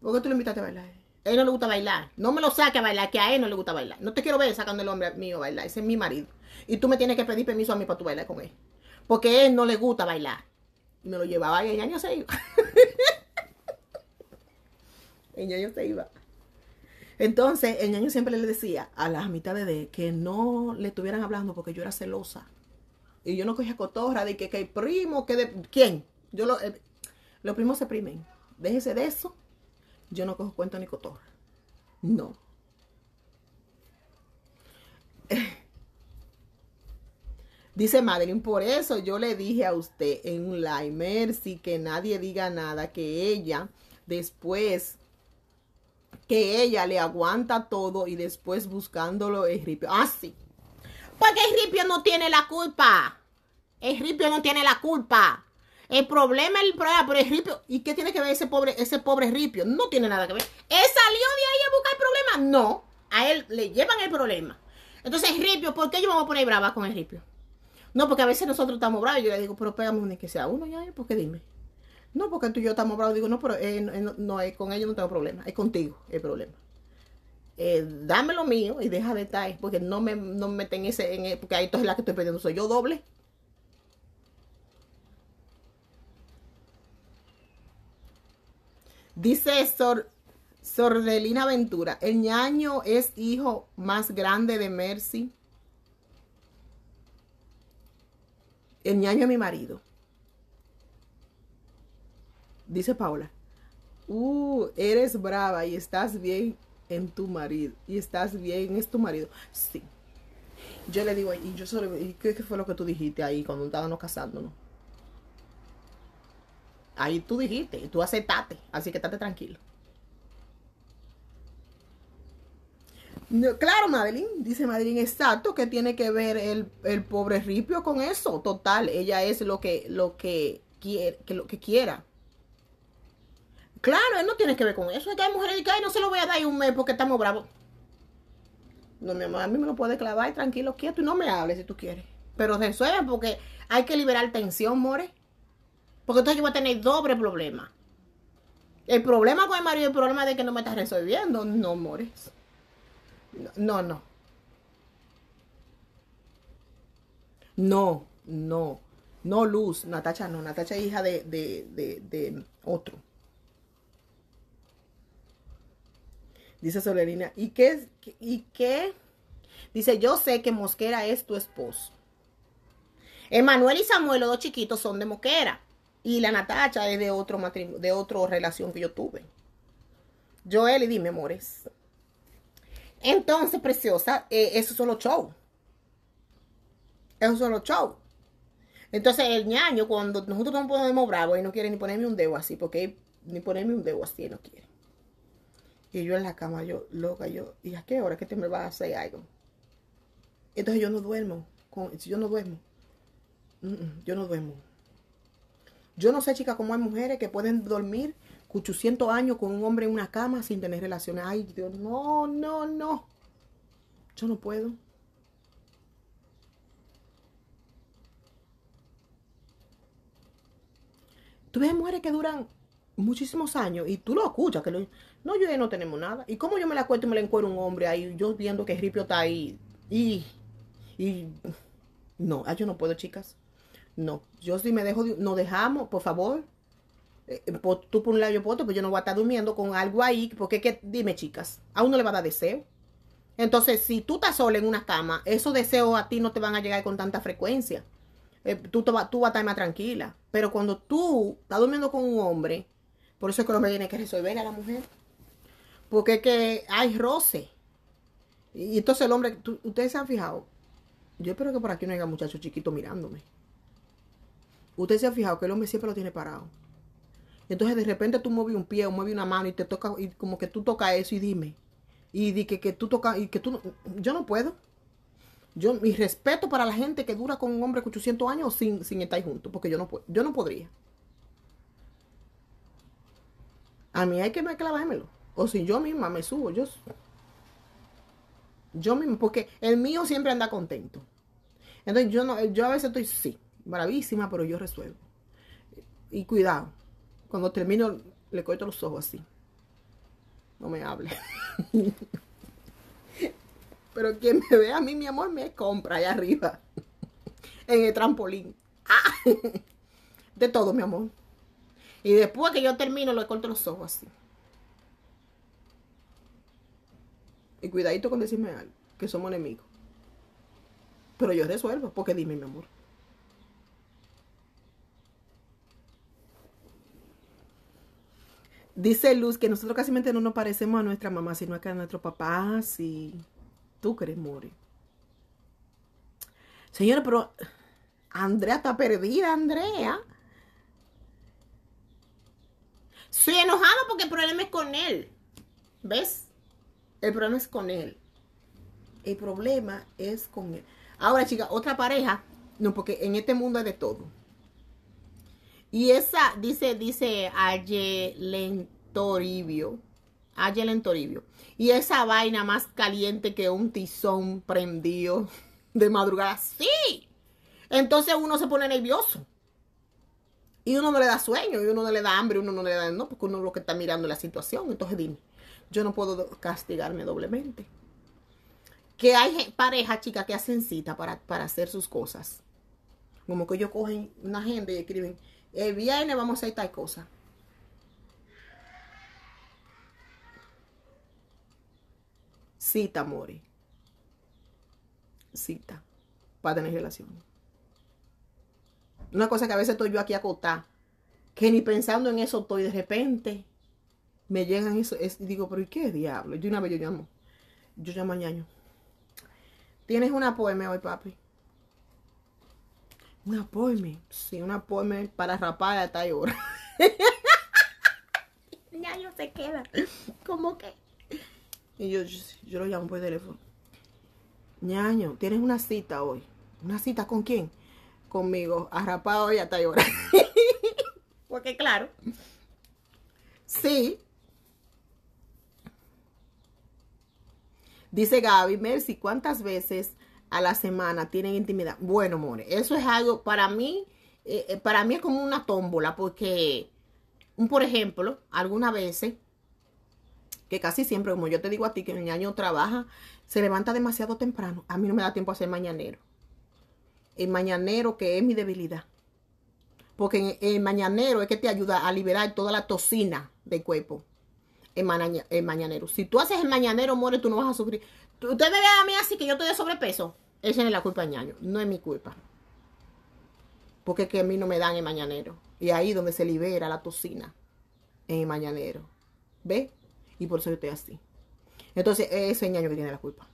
¿Por qué tú lo invitaste a bailar? A él no le gusta bailar. No me lo saque a bailar, que a él no le gusta bailar. No te quiero ver sacando el hombre mío a bailar. Ese es mi marido. Y tú me tienes que pedir permiso a mí para tu bailar con él. Porque a él no le gusta bailar. Y me lo llevaba y ella no se iba. el no se iba. Entonces, el ñaño siempre le decía a las amistades de que no le estuvieran hablando porque yo era celosa. Y yo no cogía cotorra de que, que primo, que de. ¿Quién? Yo lo, eh, los primos se primen. Déjese de eso. Yo no cojo cuento ni cotorra. No. Dice Madeline, por eso yo le dije a usted en un live, Mercy, que nadie diga nada, que ella después que ella le aguanta todo y después buscándolo es Ripio. Ah, sí. Porque el Ripio no tiene la culpa. El Ripio no tiene la culpa. El problema es el problema, pero el Ripio, ¿y qué tiene que ver ese pobre, ese pobre Ripio? No tiene nada que ver. ¿Él salió de ahí a buscar el problema? No. A él le llevan el problema. Entonces, Ripio, ¿por qué yo me voy a poner brava con el Ripio? No, porque a veces nosotros estamos bravos. Yo le digo, pero pégame un que sea uno ya, porque dime. No, porque tú y yo estamos bravos. Digo, no, pero eh, no, es eh, eh, con ellos no tengo problema. Es contigo el problema. dame lo mío y deja de Porque no me, no meten ese. En, porque ahí entonces la que estoy perdiendo soy yo doble. Dice Sordelina Ventura, el ñaño es hijo más grande de Mercy. El ñaño es mi marido. Dice Paula, uh, eres brava y estás bien en tu marido. Y estás bien, es tu marido. Sí. Yo le digo, y yo qué, fue lo que tú dijiste ahí cuando estábamos casándonos? Ahí tú dijiste, tú aceptaste, así que estate tranquilo. claro, Madeline, dice Madeline, exacto, que tiene que ver el, pobre ripio con eso. Total, ella es lo que, lo que quiere, que lo que quiera. Claro, él no tiene que ver con eso. Es que hay mujeres que Ay, no se lo voy a dar un mes porque estamos bravos. No, mi amor, a mí me lo puede clavar tranquilo, quieto y no me hables si tú quieres. Pero resuelve porque hay que liberar tensión, more. Porque entonces yo voy a tener doble problema. El problema con el marido el problema de que no me estás resolviendo. No, mores. No, no. No, no. No, Luz. Natacha no. Natacha es hija de otro. dice Solerina. ¿Y qué? ¿Y qué? Dice, yo sé que Mosquera es tu esposo. Emanuel y Samuel, los dos chiquitos, son de Mosquera. Y la Natacha es de otro matrimonio, de otra relación que yo tuve. Joel, y dime, amores. Entonces, preciosa, eh, eso es solo show. Eso es solo show. Entonces, el ñaño, cuando nosotros no ponemos bravo, él no quiere ni ponerme un dedo así, porque ni ponerme un dedo así, él no quiere. Y yo en la cama, yo loca, yo, ¿y a qué hora que te me va a hacer algo? Entonces yo no duermo. Con, si yo no duermo, yo no duermo. Yo no sé, chicas, cómo hay mujeres que pueden dormir 800 años con un hombre en una cama sin tener relaciones. Ay, Dios, no, no, no. Yo no puedo. Tú ves mujeres que duran muchísimos años y tú lo escuchas, que lo, no, yo ya no tenemos nada. ¿Y cómo yo me la cuento y me la encuentro un hombre ahí? Yo viendo que Ripio está ahí. Y. No, ah, yo no puedo, chicas. No. Yo si me dejo. no dejamos, por favor. Eh, eh, tú por un lado, yo por otro, pues yo no voy a estar durmiendo con algo ahí. Porque, que, dime, chicas, a uno le va a dar deseo. Entonces, si tú estás sola en una cama, esos deseos a ti no te van a llegar con tanta frecuencia. Eh, tú, tú vas a estar más tranquila. Pero cuando tú estás durmiendo con un hombre, por eso es que lo que tiene que resolver a la mujer. Porque es que hay roce. Y entonces el hombre, ustedes se han fijado, yo espero que por aquí no haya muchachos chiquitos mirándome. Ustedes se han fijado que el hombre siempre lo tiene parado. Entonces de repente tú mueves un pie o mueves una mano y te toca, y como que tú tocas eso y dime. Y di que, tú tocas, y que tú no, yo no puedo. Yo, mi respeto para la gente que dura con un hombre con 800 años sin, sin estar juntos, porque yo no, yo no podría. A mí hay que me clavármelo. O si yo misma me subo, yo. Yo mismo, porque el mío siempre anda contento. Entonces yo no, yo a veces estoy, sí, bravísima, pero yo resuelvo. Y cuidado, cuando termino le corto los ojos así. No me hable. pero quien me ve a mí, mi amor, me compra allá arriba. en el trampolín. Ah, de todo, mi amor. Y después que yo termino, le corto los ojos así. Y cuidadito con decirme algo, que somos enemigos. Pero yo resuelvo, porque dime, mi amor. Dice Luz que nosotros casi no nos parecemos a nuestra mamá, sino a, que a nuestro papá. Si tú crees, Muri? Señora, pero Andrea está perdida, Andrea. Soy enojada porque el problema es con él. ¿Ves? El problema es con él. El problema es con él. Ahora, chica, otra pareja. No, porque en este mundo hay de todo. Y esa, dice, dice Aye Lentoribio. Aye Toribio. Y esa vaina más caliente que un tizón prendido de madrugada. ¡Sí! Entonces uno se pone nervioso. Y uno no le da sueño, y uno no le da hambre, uno no le da. No, porque uno es lo que está mirando la situación. Entonces dime yo no puedo castigarme doblemente. Que hay parejas, chicas, que hacen cita para, hacer sus cosas. Como que ellos cogen una agenda y escriben, el eh, viernes vamos a hacer tal cosa. Cita, amore. Cita. Para tener relación. Una cosa que a veces estoy yo aquí acotada. Que ni pensando en eso estoy de repente me llegan eso, y digo, pero ¿y qué diablo? Yo una vez yo llamo, yo llamo a ñaño. ¿Tienes una poema hoy, papi? Una poema, sí, una poema para rapar a tal hora. ñaño se queda, ¿Cómo que? Y yo, lo llamo por teléfono. Ñaño, tienes una cita hoy. ¿Una cita con quién? Conmigo, arrapado y hasta llorar. Porque claro, sí, Dice Gaby, Mercy, ¿cuántas veces a la semana tienen intimidad? Bueno, more, eso es algo para mí, eh, eh, para mí es como una tómbola, porque, un, por ejemplo, algunas veces, que casi siempre, como yo te digo a ti, que el año trabaja, se levanta demasiado temprano. A mí no me da tiempo a hacer mañanero. El mañanero que es mi debilidad. Porque el mañanero es que te ayuda a liberar toda la toxina del cuerpo el, mañanero. Si tú haces el mañanero, more, tú no vas a sufrir. Usted me ve a mí así que yo estoy de sobrepeso. Esa es la culpa de ñaño. No es mi culpa. Porque es que a mí no me dan el mañanero. Y ahí donde se libera la tocina. En el mañanero. ¿Ve? Y por eso yo estoy así. Entonces, ese ñaño que tiene la culpa.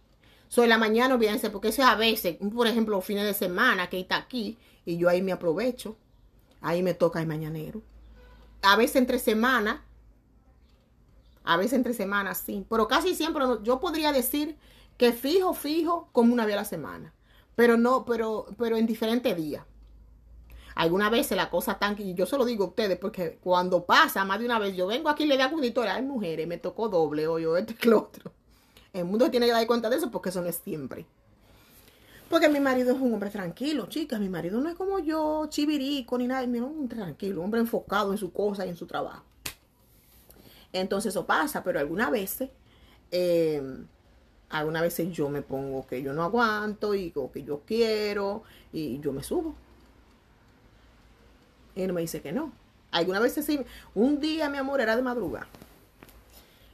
Soy la mañana, olvídense, porque eso a veces, por ejemplo, fines de semana que está aquí y yo ahí me aprovecho. Ahí me toca el mañanero. A veces entre semanas a veces entre semanas, sí, pero casi siempre yo podría decir que fijo, fijo, como una vez a la semana, pero no, pero, pero en diferentes días. Algunas veces la cosa tan, y yo se lo digo a ustedes, porque cuando pasa más de una vez, yo vengo aquí y le a un editorial, hay mujeres, me tocó doble, o yo este lo otro. El mundo tiene que dar cuenta de eso porque eso no es siempre. Porque mi marido es un hombre tranquilo, chicas. Mi marido no es como yo, chivirico, ni nada. Mi hombre tranquilo, hombre enfocado en su cosa y en su trabajo. Entonces eso pasa, pero algunas veces, em, algunas veces yo me pongo que yo no aguanto y que yo quiero y yo me subo. él me dice que no. Algunas veces sí. Un día, mi amor, era de madruga.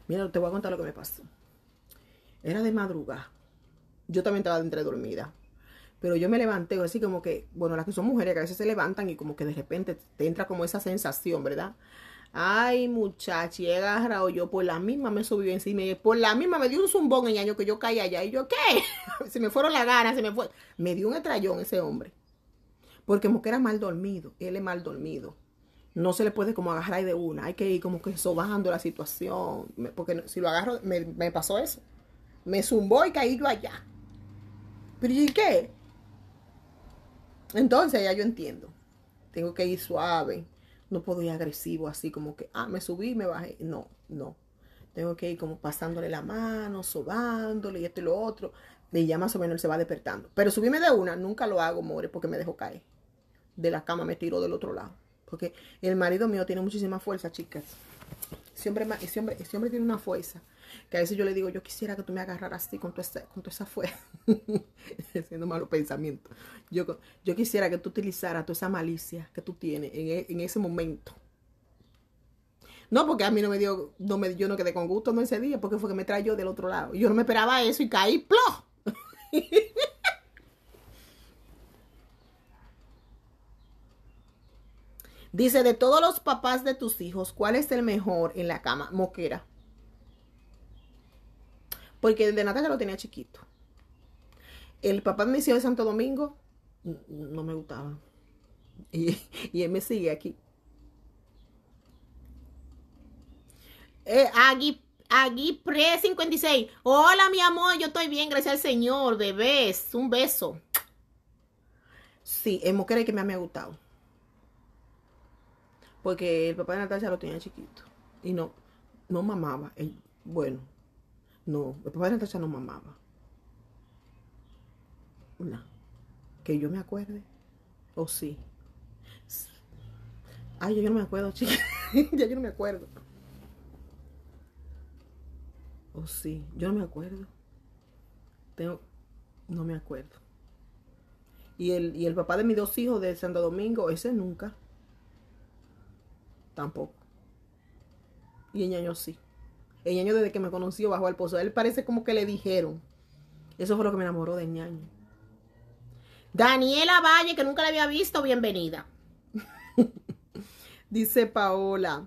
Mira, te voy a contar lo que me pasó. Era de madruga. Yo también estaba entre dormida. Pero yo me levanté, así como que, bueno, las que son mujeres que a veces se levantan y como que de repente te entra como esa sensación, ¿verdad? Ay, muchacha, he agarrado yo por la misma me subió encima, por la misma me dio un zumbón en año que yo caí allá. Y yo, ¿qué? se me fueron las ganas, se me fue. Me dio un atrayón ese hombre. Porque como que era mal dormido, él es mal dormido. No se le puede como agarrar ahí de una, hay que ir como que sobando la situación. Porque si lo agarro, me, me pasó eso. Me zumbó y caí yo allá. Pero ¿y qué? Entonces ya yo entiendo. Tengo que ir suave no puedo ir agresivo así como que, ah, me subí, me bajé. No, no. Tengo que ir como pasándole la mano, sobándole y esto y lo otro. Y ya más o menos él se va despertando. Pero subirme de una, nunca lo hago, more, porque me dejo caer. De la cama me tiro del otro lado. Porque el marido mío tiene muchísima fuerza, chicas. siempre hombre, ese hombre tiene una fuerza. Que a veces yo le digo, yo quisiera que tú me agarraras así con tu, con tu esa fuerza, haciendo malos pensamientos. Yo, yo quisiera que tú utilizaras toda esa malicia que tú tienes e, en, ese momento. No, porque a mí no me dio, no me, yo no quedé con gusto en ese día, porque fue que me trayó del otro lado. Yo no me esperaba eso y caí, ¡plo! Dice, de todos los papás de tus hijos, ¿cuál es el mejor en la cama? Moquera. Porque el de Natalia lo tenía chiquito. El papá de mis de Santo Domingo no me gustaba. Y, él me sigue aquí. Eh, aquí Pre 56. Hola, mi amor, yo estoy bien, gracias al Señor. De un beso. Sí, hemos mujer que me ha gustado. Porque el papá de Natalia lo tenía chiquito. Y no, no mamaba. bueno, no, el papá de tacha no mamaba. No. Que yo me acuerde. O sí. Ay, yo, no me acuerdo, chica. ya yo no me acuerdo. O sí. Yo no me acuerdo. Tengo. No me acuerdo. Y el, y el papá de mis dos hijos de Santo Domingo, ese nunca. Tampoco. Y en ñaño sí. El ñaño desde que me conoció bajó al pozo. él parece como que le dijeron. Eso fue lo que me enamoró de ñaño. Daniela Valle, que nunca la había visto, bienvenida. Dice Paola.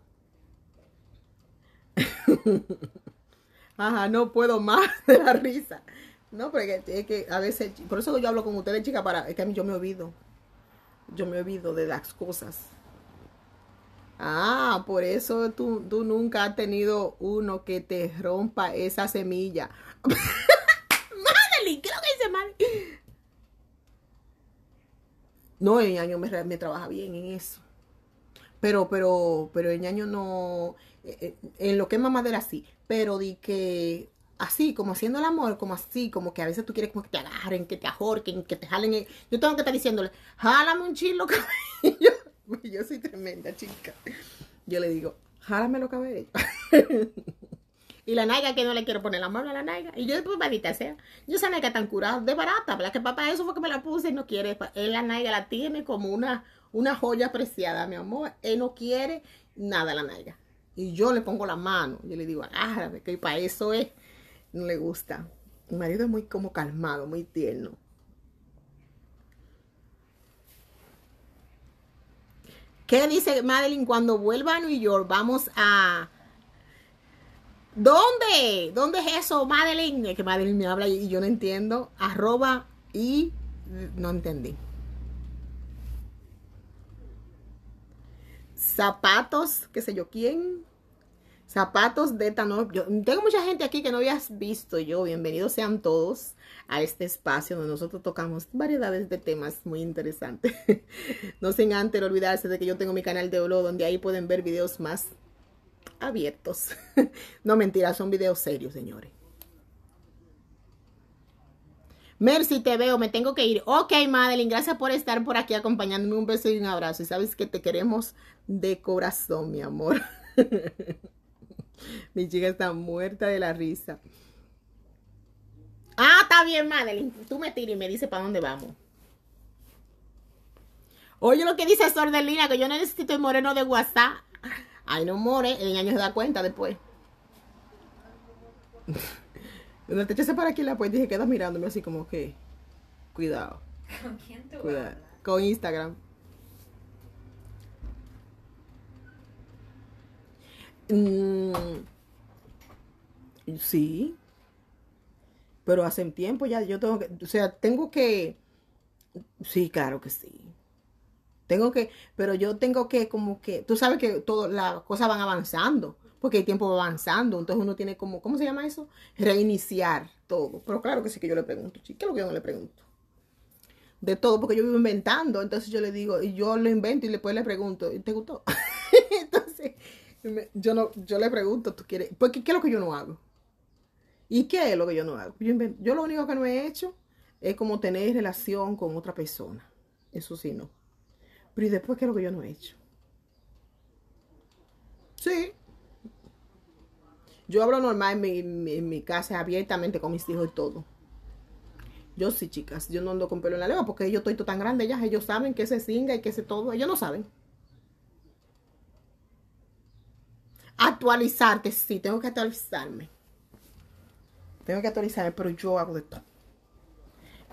Ajá, no puedo más de la risa. No, porque es que a veces, por eso yo hablo con ustedes, chicas, para, es que a mí yo me olvido. Yo me olvido de las cosas. Ah, por eso tú, nunca has tenido uno que te rompa esa semilla. Madeline, creo que dice mal? No, el ñaño me, trabaja bien en eso. Pero, pero, pero el ñaño no. Eh, eh, en lo que es era así. Pero di que así, como haciendo el amor, como así, como que a veces tú quieres como que te agarren, que te ajorquen, que te jalen. Yo tengo que estar diciéndole, jálame un chilo cabello. yo soy tremenda chica. Yo le digo, jálame los cabellos. y la naiga que no le quiero poner la mano a la naiga. Y yo después, pues, maldita sea, yo esa naiga tan curada, de barata, ¿verdad? Que papá eso fue que me la puse y no quiere. Pues, él la naiga la tiene como una, una joya apreciada, mi amor. Él no quiere nada la naiga. Y yo le pongo la mano. Yo le digo, agárrame, que para eso es. No le gusta. Mi marido es muy como calmado, muy tierno. ¿Qué dice Madeline? Cuando vuelva a New York, vamos a. ¿Dónde? ¿Dónde es eso, Madeline? que Madeline me habla y yo no entiendo. Arroba y no entendí. Zapatos, qué sé yo quién. Zapatos de tanor. tengo mucha gente aquí que no habías visto yo. Bienvenidos sean todos a este espacio donde nosotros tocamos variedades de temas muy interesantes. no sin antes olvidarse de que yo tengo mi canal de Olo donde ahí pueden ver videos más abiertos. no mentira, son videos serios, señores. Mercy, te veo, me tengo que ir. Ok, Madeline, gracias por estar por aquí acompañándome. Un beso y un abrazo. Y sabes que te queremos de corazón, mi amor. mi chica está muerta de la risa. Ah, está bien, Madeline. Tú me tiras y me dices para dónde vamos. Oye lo que dice Sordelina, que yo necesito el moreno de WhatsApp. Ay, no more, el año se da cuenta después. Cuando te echaste para aquí la pues dije, quedas mirándome así como que. Cuidado. ¿Con quién tú Cuidado. Con Instagram. Mm, sí. Pero hace tiempo ya yo tengo que, o sea, tengo que, sí, claro que sí. Tengo que, pero yo tengo que como que, tú sabes que todas las cosas van avanzando, porque el tiempo va avanzando, entonces uno tiene como, ¿cómo se llama eso? Reiniciar todo. Pero claro que sí que yo le pregunto, ¿qué es lo que yo no le pregunto? De todo, porque yo vivo inventando, entonces yo le digo, y yo lo invento y después le pregunto, ¿te gustó? entonces, yo no, yo le pregunto, ¿tú quieres? Porque, ¿qué es lo que yo no hago? ¿Y qué es lo que yo no hago? Yo, lo único que no he hecho es como tener relación con otra persona. Eso sí, no. Pero ¿y después qué es lo que yo no he hecho? Sí. Yo hablo normal en mi, casa, abiertamente con mis hijos y todo. Yo sí, chicas, yo no ando con pelo en la lengua porque yo estoy tan grande, ellas, ellos saben que se singa y que se todo, ellos no saben. Actualizarte, sí, tengo que actualizarme. Tengo que actualizarme, pero yo hago de todo.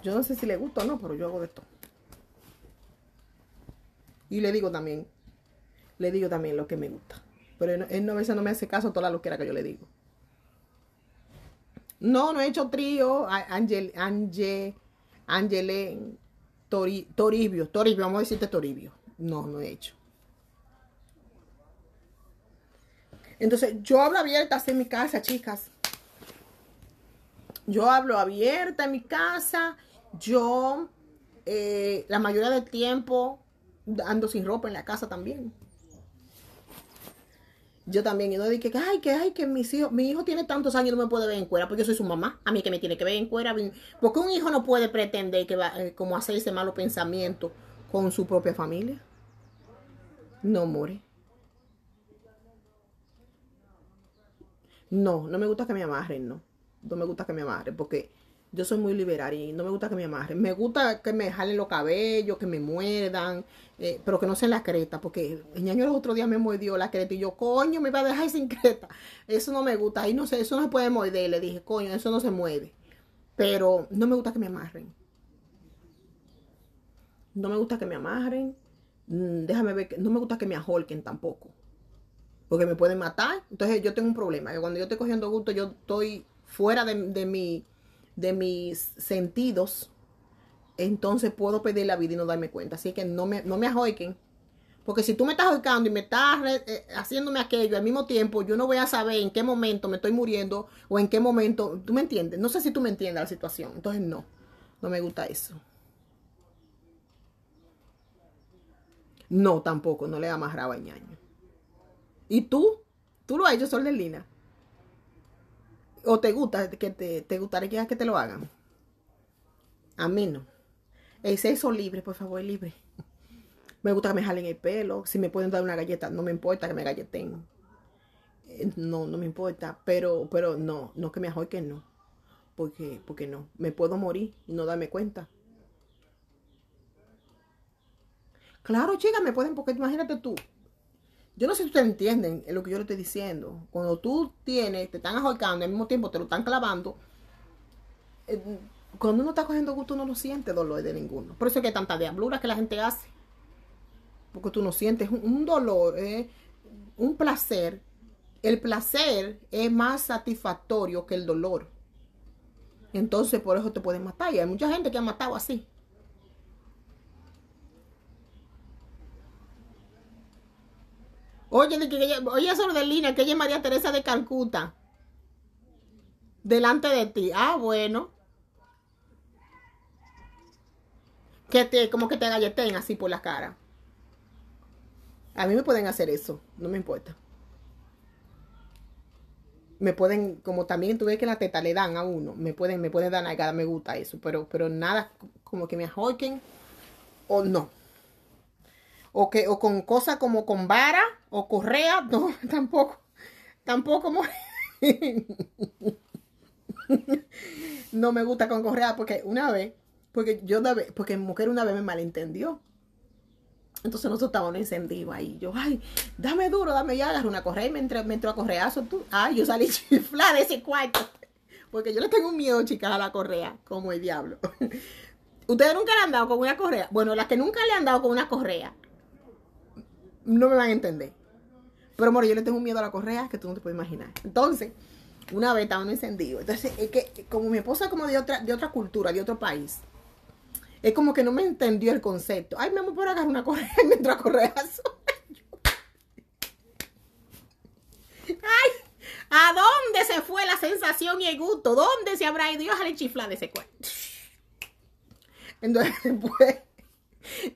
Yo no sé si le gusta o no, pero yo hago de todo. Y le digo también, le digo también lo que me gusta. Pero él, no, a veces no me hace caso a toda la loquera que yo le digo. No, no he hecho trío. ángel, ángel, Ángel, Toribio, Toribio, vamos a decirte Toribio. No, no he hecho. Entonces, yo hablo abierta en mi casa, chicas. Yo hablo abierta en mi casa. Yo eh, la mayoría del tiempo ando sin ropa en la casa también. Yo también, y no dije que, ay, que, ay, que mis hijos, mi hijo tiene tantos años y no me puede ver en cuera, porque yo soy su mamá, a mí que me tiene que ver en cuera, porque un hijo no puede pretender que va, hacer eh, como hacerse malo pensamiento con su propia familia. No, more. No, no me gusta que me amarren, no no me gusta que me amarren, porque yo soy muy liberal y no me gusta que me amarren. Me gusta que me jalen los cabellos, que me muerdan, eh, pero que no sean la creta, porque el ñaño los otro día me mordió la creta y yo, coño, me va a dejar sin creta. Eso no me gusta, Y no sé, eso no se puede morder. Le dije, coño, eso no se mueve. Pero no me gusta que me amarren. No me gusta que me amarren. Mm, déjame ver, no me gusta que me ajolquen tampoco. Porque me pueden matar. Entonces yo tengo un problema. Que cuando yo estoy cogiendo gusto, yo estoy fuera de, de, de mis sentidos, entonces puedo pedir la vida y no darme cuenta. Así que no me, no me ajoiquen. Porque si tú me estás ajoicando y me estás eh, haciéndome aquello al mismo tiempo, yo no voy a saber en qué momento me estoy muriendo o en qué momento. ¿Tú me entiendes? No sé si tú me entiendes la situación. Entonces, no. No me gusta eso. No, tampoco. No le da amarraba ñaño. ¿Y tú? ¿Tú lo has hecho, Sol de Lina? o te gusta que te, te gustaría que te lo hagan. A mí no. Es eso libre, por favor, libre. Me gusta que me jalen el pelo. Si me pueden dar una galleta, no me importa que me galleten. Eh, no, no me importa. Pero, pero no, no que me que no. Porque, porque no. Me puedo morir y no darme cuenta. Claro, chica, me pueden, porque imagínate tú, yo no sé si ustedes entienden eh, lo que yo le estoy diciendo. Cuando tú tienes, te están ahorcando y al mismo tiempo te lo están clavando, eh, cuando uno está cogiendo gusto no lo siente dolor de ninguno. Por eso es que hay tantas diabluras que la gente hace. Porque tú no sientes un, dolor, eh, un placer. El placer es más satisfactorio que el dolor. Entonces por eso te pueden matar. Y hay mucha gente que ha matado así. Oye, de que oye, que ella es María Teresa de Calcuta. Delante de ti. Ah, bueno. Que te, como que te galleten así por la cara. A mí me pueden hacer eso, no me importa. Me pueden, como también tuve que la teta le dan a uno, me pueden, me pueden dar cada me gusta eso, pero, pero nada como que me ajoquen o no o, que, o con cosas como con vara o correa, no, tampoco, tampoco, no me gusta con correa porque una vez, porque yo una vez, porque mujer una vez me malentendió. Entonces nosotros estábamos encendidos ahí. Yo, ay, dame duro, dame. ya. agarré una correa y me entró, a correazo. Tú. Ay, yo salí chiflada de ese cuarto. Porque yo le tengo un miedo, chicas, a la correa, como el diablo. Ustedes nunca le han dado con una correa. Bueno, las que nunca le han dado con una correa, no me van a entender. Pero, amor, yo le tengo un miedo a la correa que tú no te puedes imaginar. Entonces, una vez estaba encendido. Entonces, es que como mi esposa es como de otra, de otra cultura, de otro país, es como que no me entendió el concepto. Ay, me amor, por agarrar una correa mientras correa Ay, ¿a dónde se fue la sensación y el gusto? ¿Dónde se habrá ido? Yo le chifla de ese cuerpo. Entonces, Pues,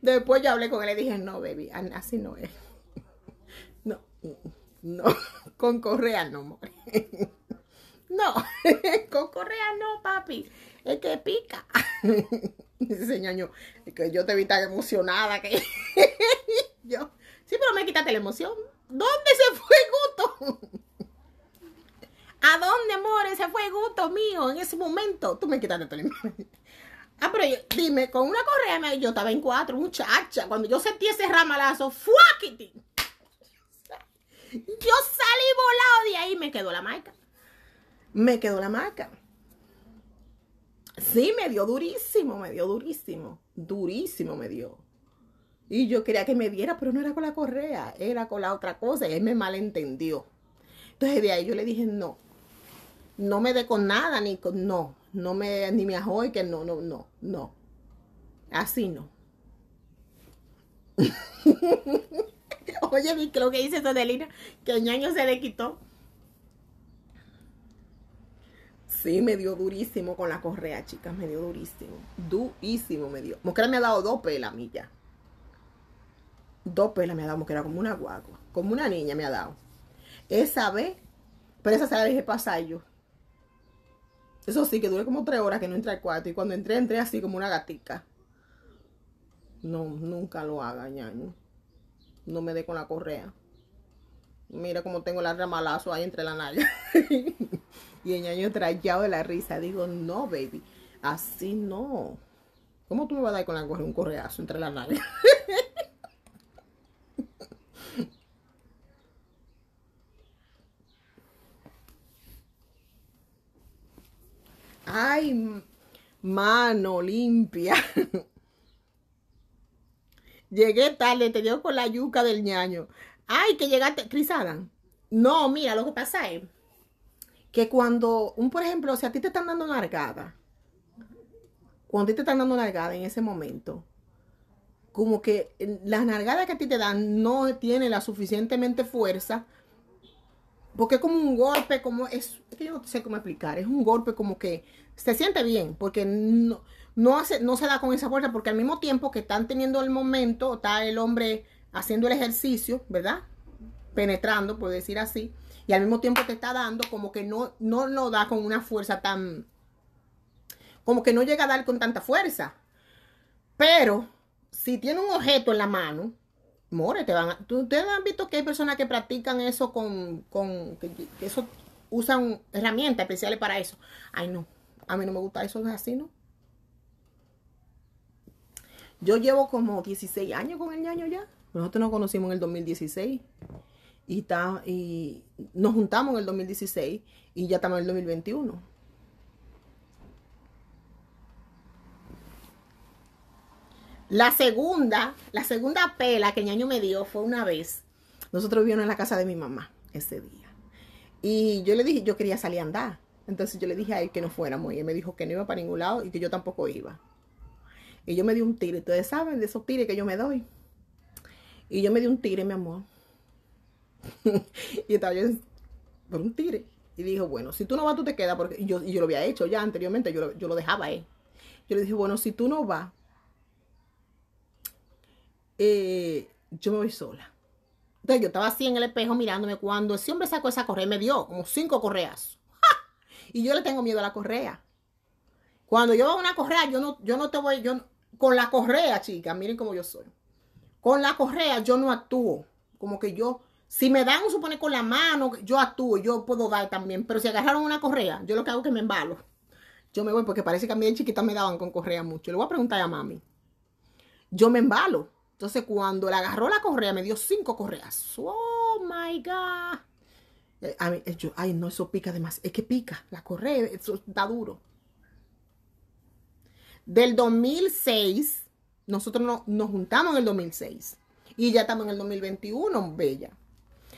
Después yo hablé con él y le dije, no, baby, así no es. No, mm, no, con correa no, more. No, con correa no, papi. Es que pica. Dice ñaño, que yo te vi tan emocionada que yo. Sí, pero me quitaste la emoción. ¿Dónde se fue el gusto? ¿A dónde, amor? Se fue el gusto mío en ese momento. Tú me quitaste la emoción. Ah, pero dime, con una correa yo estaba en cuatro, muchacha. Cuando yo sentí ese ramalazo, ¡fuakiti! Yo salí volado de ahí, Y me quedó la marca. Me quedó la marca. Sí, me dio durísimo, me dio durísimo. Durísimo me dio. Y yo quería que me diera, pero no era con la correa, era con la otra cosa. Y él me malentendió. Entonces de ahí yo le dije, no, no me dé con nada, ni con, no, no me, ni me ajoy, que no, no, no, no. Así no. Oye, creo que dice Sodelina, que el ñaño se le quitó. Sí, me dio durísimo con la correa, chicas, me dio durísimo. Durísimo me dio. Mosquera me ha dado dos pelas milla ya. Dos pelas me ha dado Mosquera, como una guagua, como una niña me ha dado. Esa vez, pero esa se la dije pasar yo. Eso sí, que duré como tres horas que no entré al cuarto. Y cuando entré, entré así como una gatica. No, nunca lo haga, ñaño. No me dé con la correa. Mira cómo tengo el ramalazo ahí entre la nariz. y el ñaño trayado de la risa. Digo, no, baby. Así no. ¿Cómo tú me vas a dar con la correa, un correazo entre la nariz. Ay, mano limpia. Llegué tarde, te dio con la yuca del ñaño. Ay, que llegaste, Crisadan. No, mira, lo que pasa es que cuando, un por ejemplo, si a ti te están dando largada, cuando a te están dando largada en ese momento, como que eh, las nalgadas que a ti te dan no tiene la suficientemente fuerza porque es como un golpe, como es, es que yo no sé cómo explicar, es un golpe como que se siente bien, porque no, no, hace, no se da con esa fuerza, porque al mismo tiempo que están teniendo el momento, está el hombre haciendo el ejercicio, ¿verdad? Penetrando, por decir así, y al mismo tiempo te está dando como que no, no lo da con una fuerza tan, como que no llega a dar con tanta fuerza, pero si tiene un objeto en la mano, te van a, ustedes han visto que hay personas que practican eso con, con que, eso usan herramientas especiales para eso. Ay, no, a mí no me gusta eso, es así, ¿no? Yo llevo como 16 años con el ñaño ya. Nosotros nos conocimos en el 2016 y, está, y nos juntamos en el 2016 y ya estamos en el 2021. La segunda, la segunda pela que ñaño me dio fue una vez. Nosotros vivimos en la casa de mi mamá ese día. Y yo le dije, yo quería salir a andar. Entonces yo le dije a él que no fuéramos. Y él me dijo que no iba para ningún lado y que yo tampoco iba. Y yo me di un tiro. Ustedes saben de esos tires que yo me doy. Y yo me di un tire, mi amor. y estaba yo por un tire. Y dijo, bueno, si tú no vas, tú te quedas. Porque yo, lo había hecho ya anteriormente. Yo lo, yo lo dejaba a Yo le dije, bueno, si tú no vas, eh, yo me voy sola. Entonces yo estaba así en el espejo mirándome cuando ese hombre sacó esa correa y me dio como cinco correas. Y yo le tengo miedo a la correa. Cuando yo veo una correa, yo no, yo no te voy, yo con la correa, chica, miren cómo yo soy. Con la correa yo no actúo. Como que yo, si me dan, supone con la mano, yo actúo, yo puedo dar también. Pero si agarraron una correa, yo lo que hago es que me embalo. Yo me voy porque parece que a mí de chiquita me daban con correa mucho. Le voy a preguntar a mami. Yo me embalo. Entonces, cuando le agarró la correa, me dio cinco correas. Oh my God. Eh, ay, no, eso pica además. Es que pica. La correa, eso está duro. Del 2006, nosotros nos juntamos en el 2006. Y ya estamos en el 2021, bella.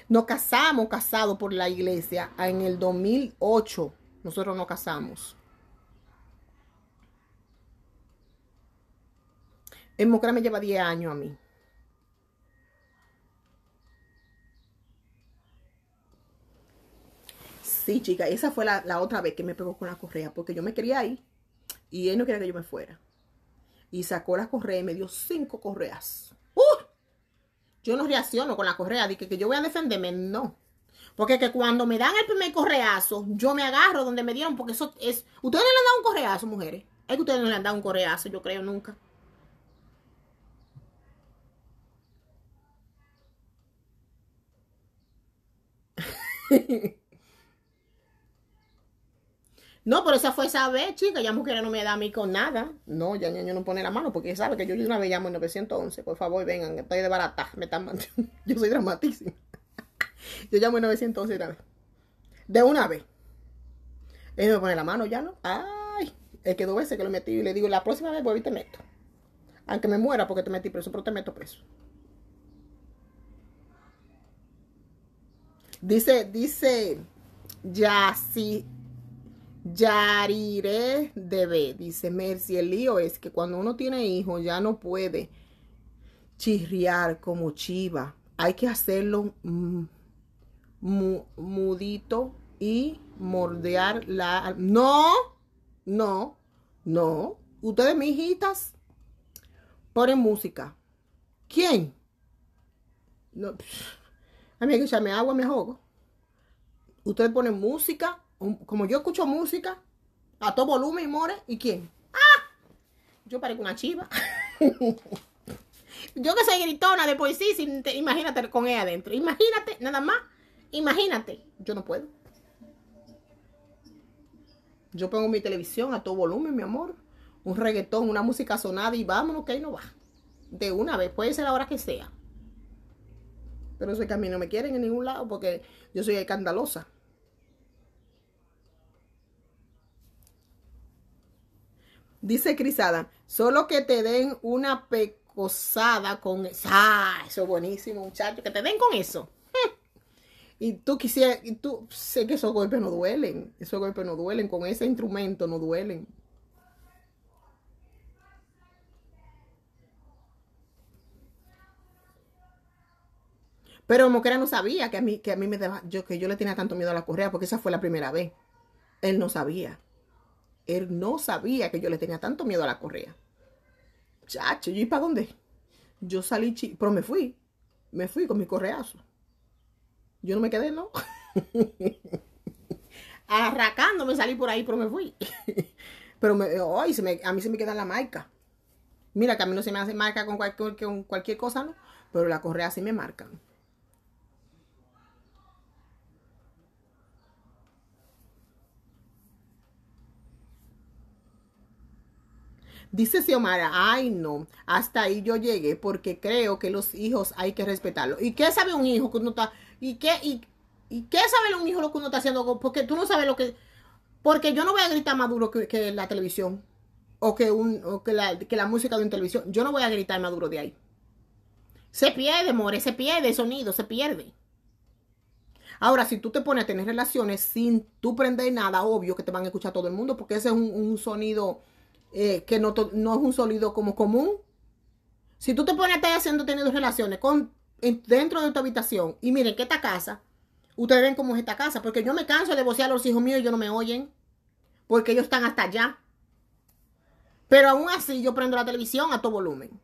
Nos casamos, casados por la iglesia, en el 2008. Nosotros nos casamos. El Mocra me lleva 10 años a mí. Sí, chica, esa fue la, otra vez que me pegó con la correa, porque yo me quería ir y él no quería que yo me fuera. Y sacó la correa y me dio cinco correas. ¡Uh! Yo no reacciono con la correa, dije que, yo voy a defenderme, no. Porque que cuando me dan el primer correazo, yo me agarro donde me dieron, porque eso es... Ustedes no le han dado un correazo, mujeres. Es que ustedes no le han dado un correazo, yo creo, nunca. no, pero esa fue esa vez, chica. Ya mujer no me da a mí con nada. No, ya niño no pone la mano porque sabe que yo una vez llamo en 911. Por favor, vengan, estoy de barata. Me están Yo soy dramatísima. yo llamo en 911 De una vez. Él me pone la mano, ya no. Ay, el que dos veces que lo metí y le digo, la próxima vez voy y te meto. Aunque me muera porque te metí preso, pero te meto preso. Dice, dice, ya sí. iré, debe, dice Mercy. El lío es que cuando uno tiene hijos ya no puede chirriar como chiva. Hay que hacerlo mudito y mordear la... No, no, no. Ustedes, mis hijitas, ponen música. ¿Quién? No. A mí me que agua, me juego Ustedes ponen música, como yo escucho música, a todo volumen, y more, ¿y quién? ¡Ah! Yo parezco una chiva. yo que soy gritona de poesía, imagínate con ella adentro. Imagínate, nada más, imagínate. Yo no puedo. Yo pongo mi televisión a todo volumen, mi amor. Un reggaetón, una música sonada y vámonos, que ahí no va. De una vez, puede ser la hora que sea. Pero eso es que a mí no me quieren en ningún lado porque yo soy escandalosa. Dice Crisada, solo que te den una pecosada con... eso. ¡Ah! Eso es buenísimo, muchacho. Que te den con eso. y tú quisieras... Y tú... Sé que esos golpes no duelen. Esos golpes no duelen. Con ese instrumento no duelen. Pero Moquera no sabía que a mí, que a mí me daba, yo, que yo le tenía tanto miedo a la correa, porque esa fue la primera vez. Él no sabía. Él no sabía que yo le tenía tanto miedo a la correa. Chacho, y para dónde? Yo salí, pero me fui. Me fui con mi correazo. Yo no me quedé, ¿no? Arracando me salí por ahí, pero me fui. pero me, a mí se me queda la marca. Mira que a mí no se me hace marca con cualquier, cualquier cosa, ¿no? Pero la correa sí me marca. Dice Xiomara, ay no, hasta ahí yo llegué porque creo que los hijos hay que respetarlos. ¿Y qué sabe un hijo que uno está... ¿Y qué, y, qué sabe un hijo lo que uno está haciendo? Porque tú no sabes lo que... Porque yo no voy a gritar más duro que, la televisión o, que, que, la, la música de una televisión. Yo no voy a gritar más duro de ahí. Se pierde, more, se pierde sonido, se pierde. Ahora, si tú te pones a tener relaciones sin tú prender nada, obvio que te van a escuchar todo el mundo, porque ese es un sonido eh, que no, no, es un sólido como común. Si tú te pones a estar haciendo, teniendo relaciones con, dentro de tu habitación, y miren que esta casa, ustedes ven cómo es esta casa, porque yo me canso de vocear a los hijos míos y ellos no me oyen, porque ellos están hasta allá. Pero aún así yo prendo la televisión a todo volumen.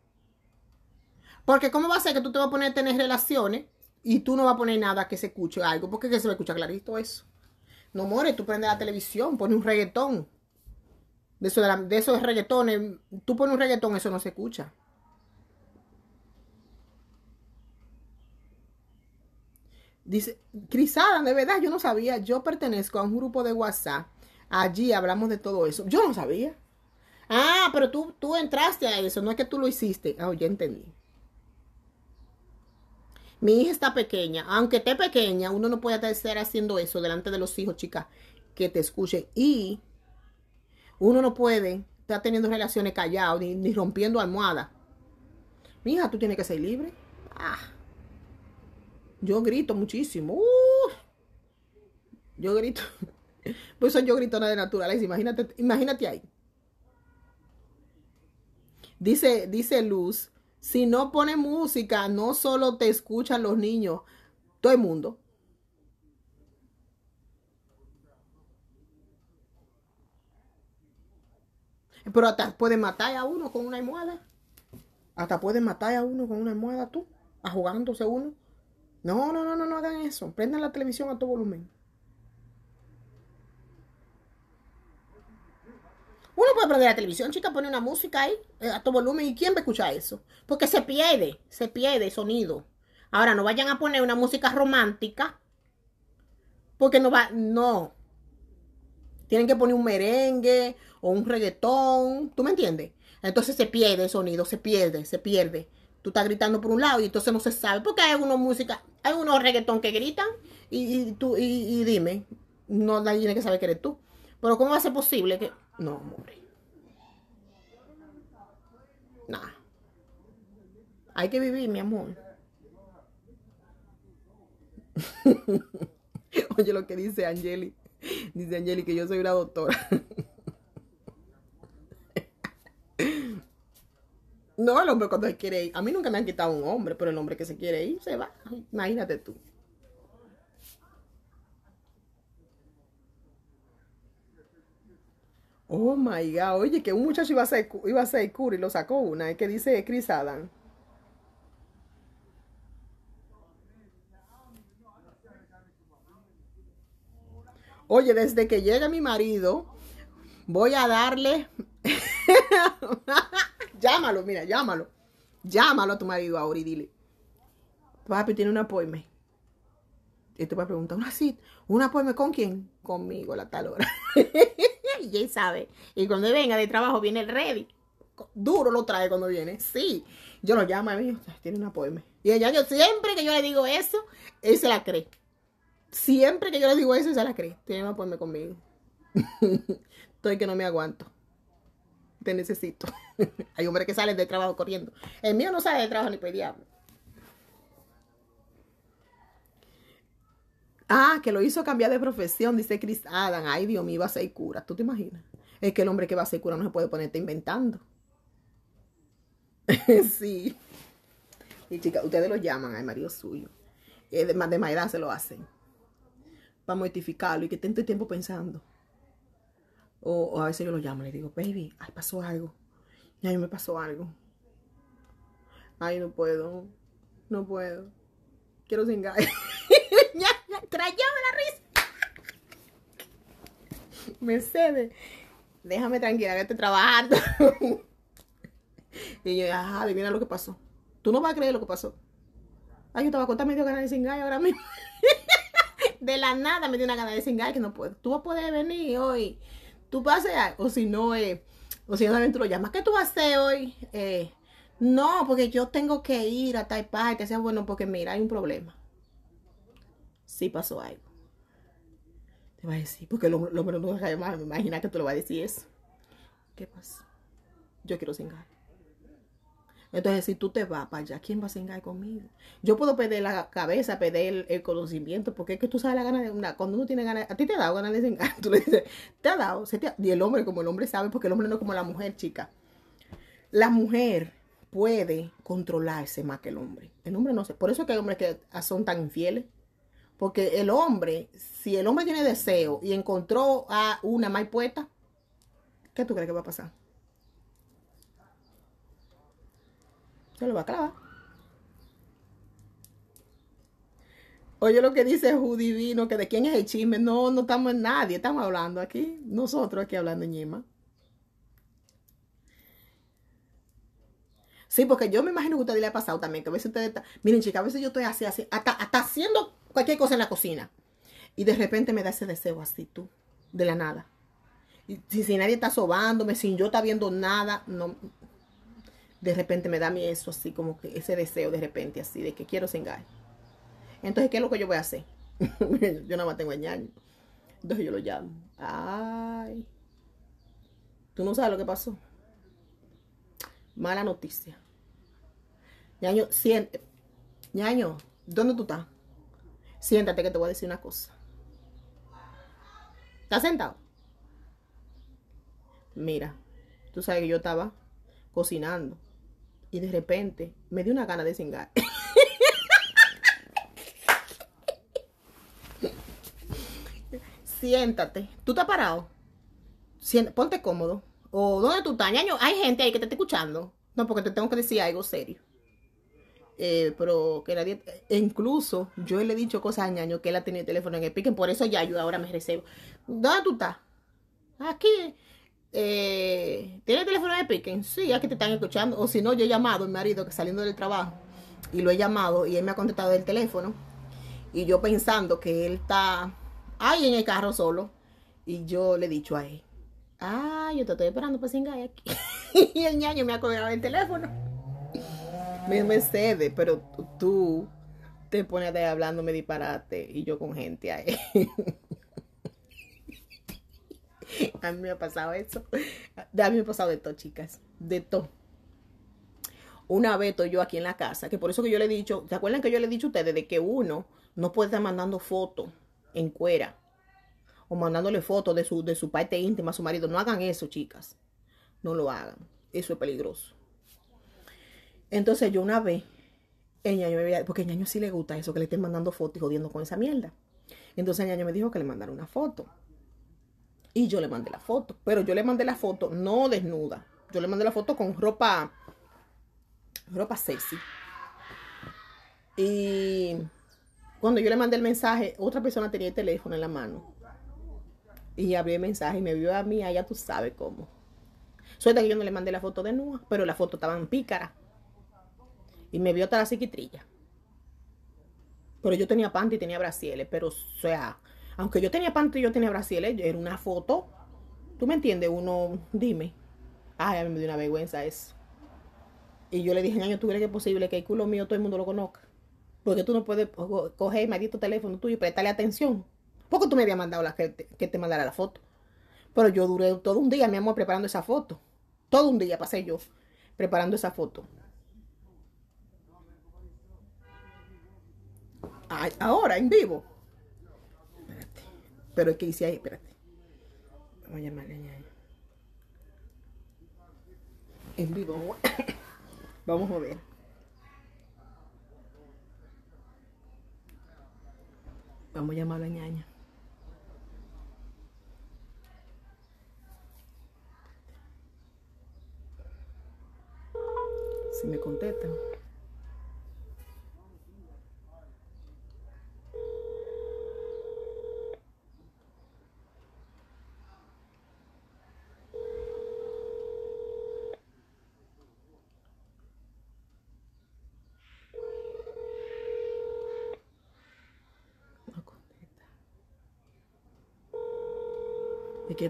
Porque ¿cómo va a ser que tú te vas a poner a tener relaciones y tú no vas a poner nada que se escuche algo? Porque que se va a escuchar clarito eso. No more, tú prendes la televisión, pones un reggaetón, de, esos reggaetones. Tú pones un reggaetón, eso no se escucha. Dice, Crisada, de verdad, yo no sabía. Yo pertenezco a un grupo de WhatsApp. Allí hablamos de todo eso. Yo no sabía. Ah, pero tú, tú entraste a eso. No es que tú lo hiciste. Ah, ya entendí. Mi hija está pequeña. Aunque esté pequeña, uno no puede estar haciendo eso delante de los hijos, chicas, que te escuchen. Y uno no puede estar teniendo relaciones callado ni, rompiendo almohadas. Mija, tú tienes que ser libre. Ah. Yo grito muchísimo. Yo grito. Por eso yo grito nada de naturaleza. Imagínate, imagínate ahí. Dice, dice Luz, si no pone música, no solo te escuchan los niños, todo el mundo. Pero hasta puede matar a uno con una almohada. Hasta pueden matar a uno con una almohada tú, jugándose uno. No, no, no, no, no hagan eso. Prendan la televisión a todo volumen. Uno puede prender la televisión, chica, pone una música ahí eh, a todo volumen. ¿Y quién va a escuchar eso? Porque se pierde, se pierde sonido. Ahora, no vayan a poner una música romántica. Porque no va, no. Tienen que poner un merengue, o un reggaetón, ¿tú me entiendes? Entonces se pierde el sonido, se pierde, se pierde. Tú estás gritando por un lado y entonces no se sabe, porque hay algunos música, hay unos reggaetón que gritan y, tú, y, dime, no nadie tiene que saber que eres tú. Pero ¿cómo va a ser posible que... No, hombre. Nah. Hay que vivir, mi amor. Oye lo que dice Angeli. Dice Angeli que yo soy una doctora. No el hombre cuando se quiere ir. A mí nunca me han quitado un hombre, pero el hombre que se quiere ir se va. Imagínate tú. Oh my God, oye, que un muchacho iba a ser, iba a ser y lo sacó una, es que dice Chris Adam. Oye, desde que llega mi marido, voy a darle. llámalo, mira, llámalo. Llámalo a tu marido ahora y dile, papi tiene una poema. Y te va a preguntar, ¿una cita? ¿Una poema con quién? Conmigo la tal hora. y él sabe. Y cuando venga de trabajo viene el ready. Duro lo trae cuando viene. Sí. Yo lo llamo a mí, tiene una poema. Y ella, yo siempre que yo le digo eso, él se la cree. Siempre que yo le digo eso, él se la cree. Tiene una poema conmigo. Estoy que no me aguanto te necesito. Hay hombres que salen de trabajo corriendo. El mío no sale de trabajo ni por diablo. Ah, que lo hizo cambiar de profesión, dice Chris Adam. Ay, Dios mío, va a ser cura. ¿Tú te imaginas? Es que el hombre que va a ser cura no se puede ponerte inventando. sí. Y chicas, ustedes lo llaman al marido suyo. De más de edad se lo hacen. Para mortificarlo y que tenga tiempo pensando. O, a veces yo lo llamo y le digo, baby, ay, pasó algo. Y a mí me pasó algo. Ay, no puedo. No puedo. Quiero sin ya, trayame la risa. Mercedes, déjame tranquila, te trabajando. y yo, ajá, adivina lo que pasó. Tú no vas a creer lo que pasó. Ay, yo te voy a contar medio ganas de y ahora mismo. de la nada me dio una gana de cingar que no puedo. Tú vas a poder venir hoy tú vas a hacer, o si no, eh, o si no, tú lo llamas, ¿qué tú vas a hacer hoy? Eh, no, porque yo tengo que ir a tal Te sea bueno, porque mira, hay un problema. Sí pasó algo. Te va a decir, porque lo, lo, no va me imagina que tú lo vas a decir eso. ¿Qué pasa? Yo quiero cingar. Entonces, si tú te vas para allá, ¿quién va a cingar conmigo? Yo puedo perder la cabeza, perder el, conocimiento, porque es que tú sabes la gana de una. Cuando uno tiene ganas, a ti te ha dado ganas de cingar. Tú dices, te ha dado. y el hombre, como el hombre sabe, porque el hombre no es como la mujer, chica. La mujer puede controlarse más que el hombre. El hombre no sé. Por eso es que hay hombres que son tan infieles. Porque el hombre, si el hombre tiene deseo y encontró a una más puesta, ¿qué tú crees que va a pasar? lo va a clavar. Oye lo que dice Vino, que de quién es el chisme. No, no estamos en nadie, estamos hablando aquí. Nosotros aquí hablando ñema. Sí, porque yo me imagino que a usted le ha pasado también, que a veces usted está... miren chicas, a veces yo estoy así, así, hasta, haciendo cualquier cosa en la cocina. Y de repente me da ese deseo así tú, de la nada. Y si, nadie está sobándome, sin yo está viendo nada, no, de repente me da a mí eso así, como que ese deseo de repente así, de que quiero cingar. Entonces, ¿qué es lo que yo voy a hacer? yo nada más tengo ñaño. Entonces yo lo llamo. Ay, tú no sabes lo que pasó. Mala noticia. Ñaño, siente. Ñaño, ¿dónde tú estás? Siéntate que te voy a decir una cosa. ¿Estás sentado? Mira, tú sabes que yo estaba cocinando y de repente me dio una gana de cingar. Siéntate. ¿Tú estás parado? ponte cómodo. ¿O dónde tú estás, ñaño? Hay gente ahí que te está escuchando. No, porque te tengo que decir algo serio. Eh, pero que nadie... Eh, incluso yo le he dicho cosas a ñaño que él ha tenido el teléfono en el piquen. Por eso ya yo ahora me recebo. ¿Dónde tú estás? Aquí. Eh, ¿tiene el teléfono de Piquen? Sí, aquí te están escuchando. O si no, yo he llamado a mi marido que saliendo del trabajo y lo he llamado y él me ha contestado del teléfono. Y yo pensando que él está ahí en el carro solo. Y yo le he dicho a él, ah, yo te estoy esperando para aquí. y el ñaño me ha colgado el teléfono. Me, cede, pero tú te pones ahí hablándome disparate y yo con gente ahí. A mí me ha pasado eso. A mí me ha pasado de todo, chicas. De todo. Una vez estoy yo aquí en la casa, que por eso que yo le he dicho, ¿se acuerdan que yo le he dicho a ustedes de que uno no puede estar mandando fotos en cuera o mandándole fotos de su, de su parte íntima a su marido? No hagan eso, chicas. No lo hagan. Eso es peligroso. Entonces yo una vez, el ñaño me porque el ñaño sí le gusta eso, que le estén mandando fotos y jodiendo con esa mierda. Entonces el ñaño me dijo que le mandara una foto. Y yo le mandé la foto, pero yo le mandé la foto no desnuda. Yo le mandé la foto con ropa, ropa sexy. Y cuando yo le mandé el mensaje, otra persona tenía el teléfono en la mano. Y abrí el mensaje y me vio a mí, ah, ya tú sabes cómo. Suelta que yo no le mandé la foto de pero la foto estaba en pícara. Y me vio hasta la psiquitrilla. Pero yo tenía panty y tenía bracieles. pero o sea, aunque yo tenía y yo tenía brasiles, era una foto. ¿Tú me entiendes? Uno, dime. Ay, a mí me dio una vergüenza eso. Y yo le dije, año, ¿tú crees que es posible que el culo mío todo el mundo lo conozca? Porque tú no puedes coger maldito teléfono tuyo y prestarle atención. qué tú me habías mandado la que que te mandara la foto. Pero yo duré todo un día, mi amor, preparando esa foto. Todo un día pasé yo preparando esa foto. ahora en vivo. Pero es que hice ahí, espérate. Vamos a llamarle eh. ñaña. En vivo. Vamos a ver. Vamos a llamar a ñaña. Si me contesta.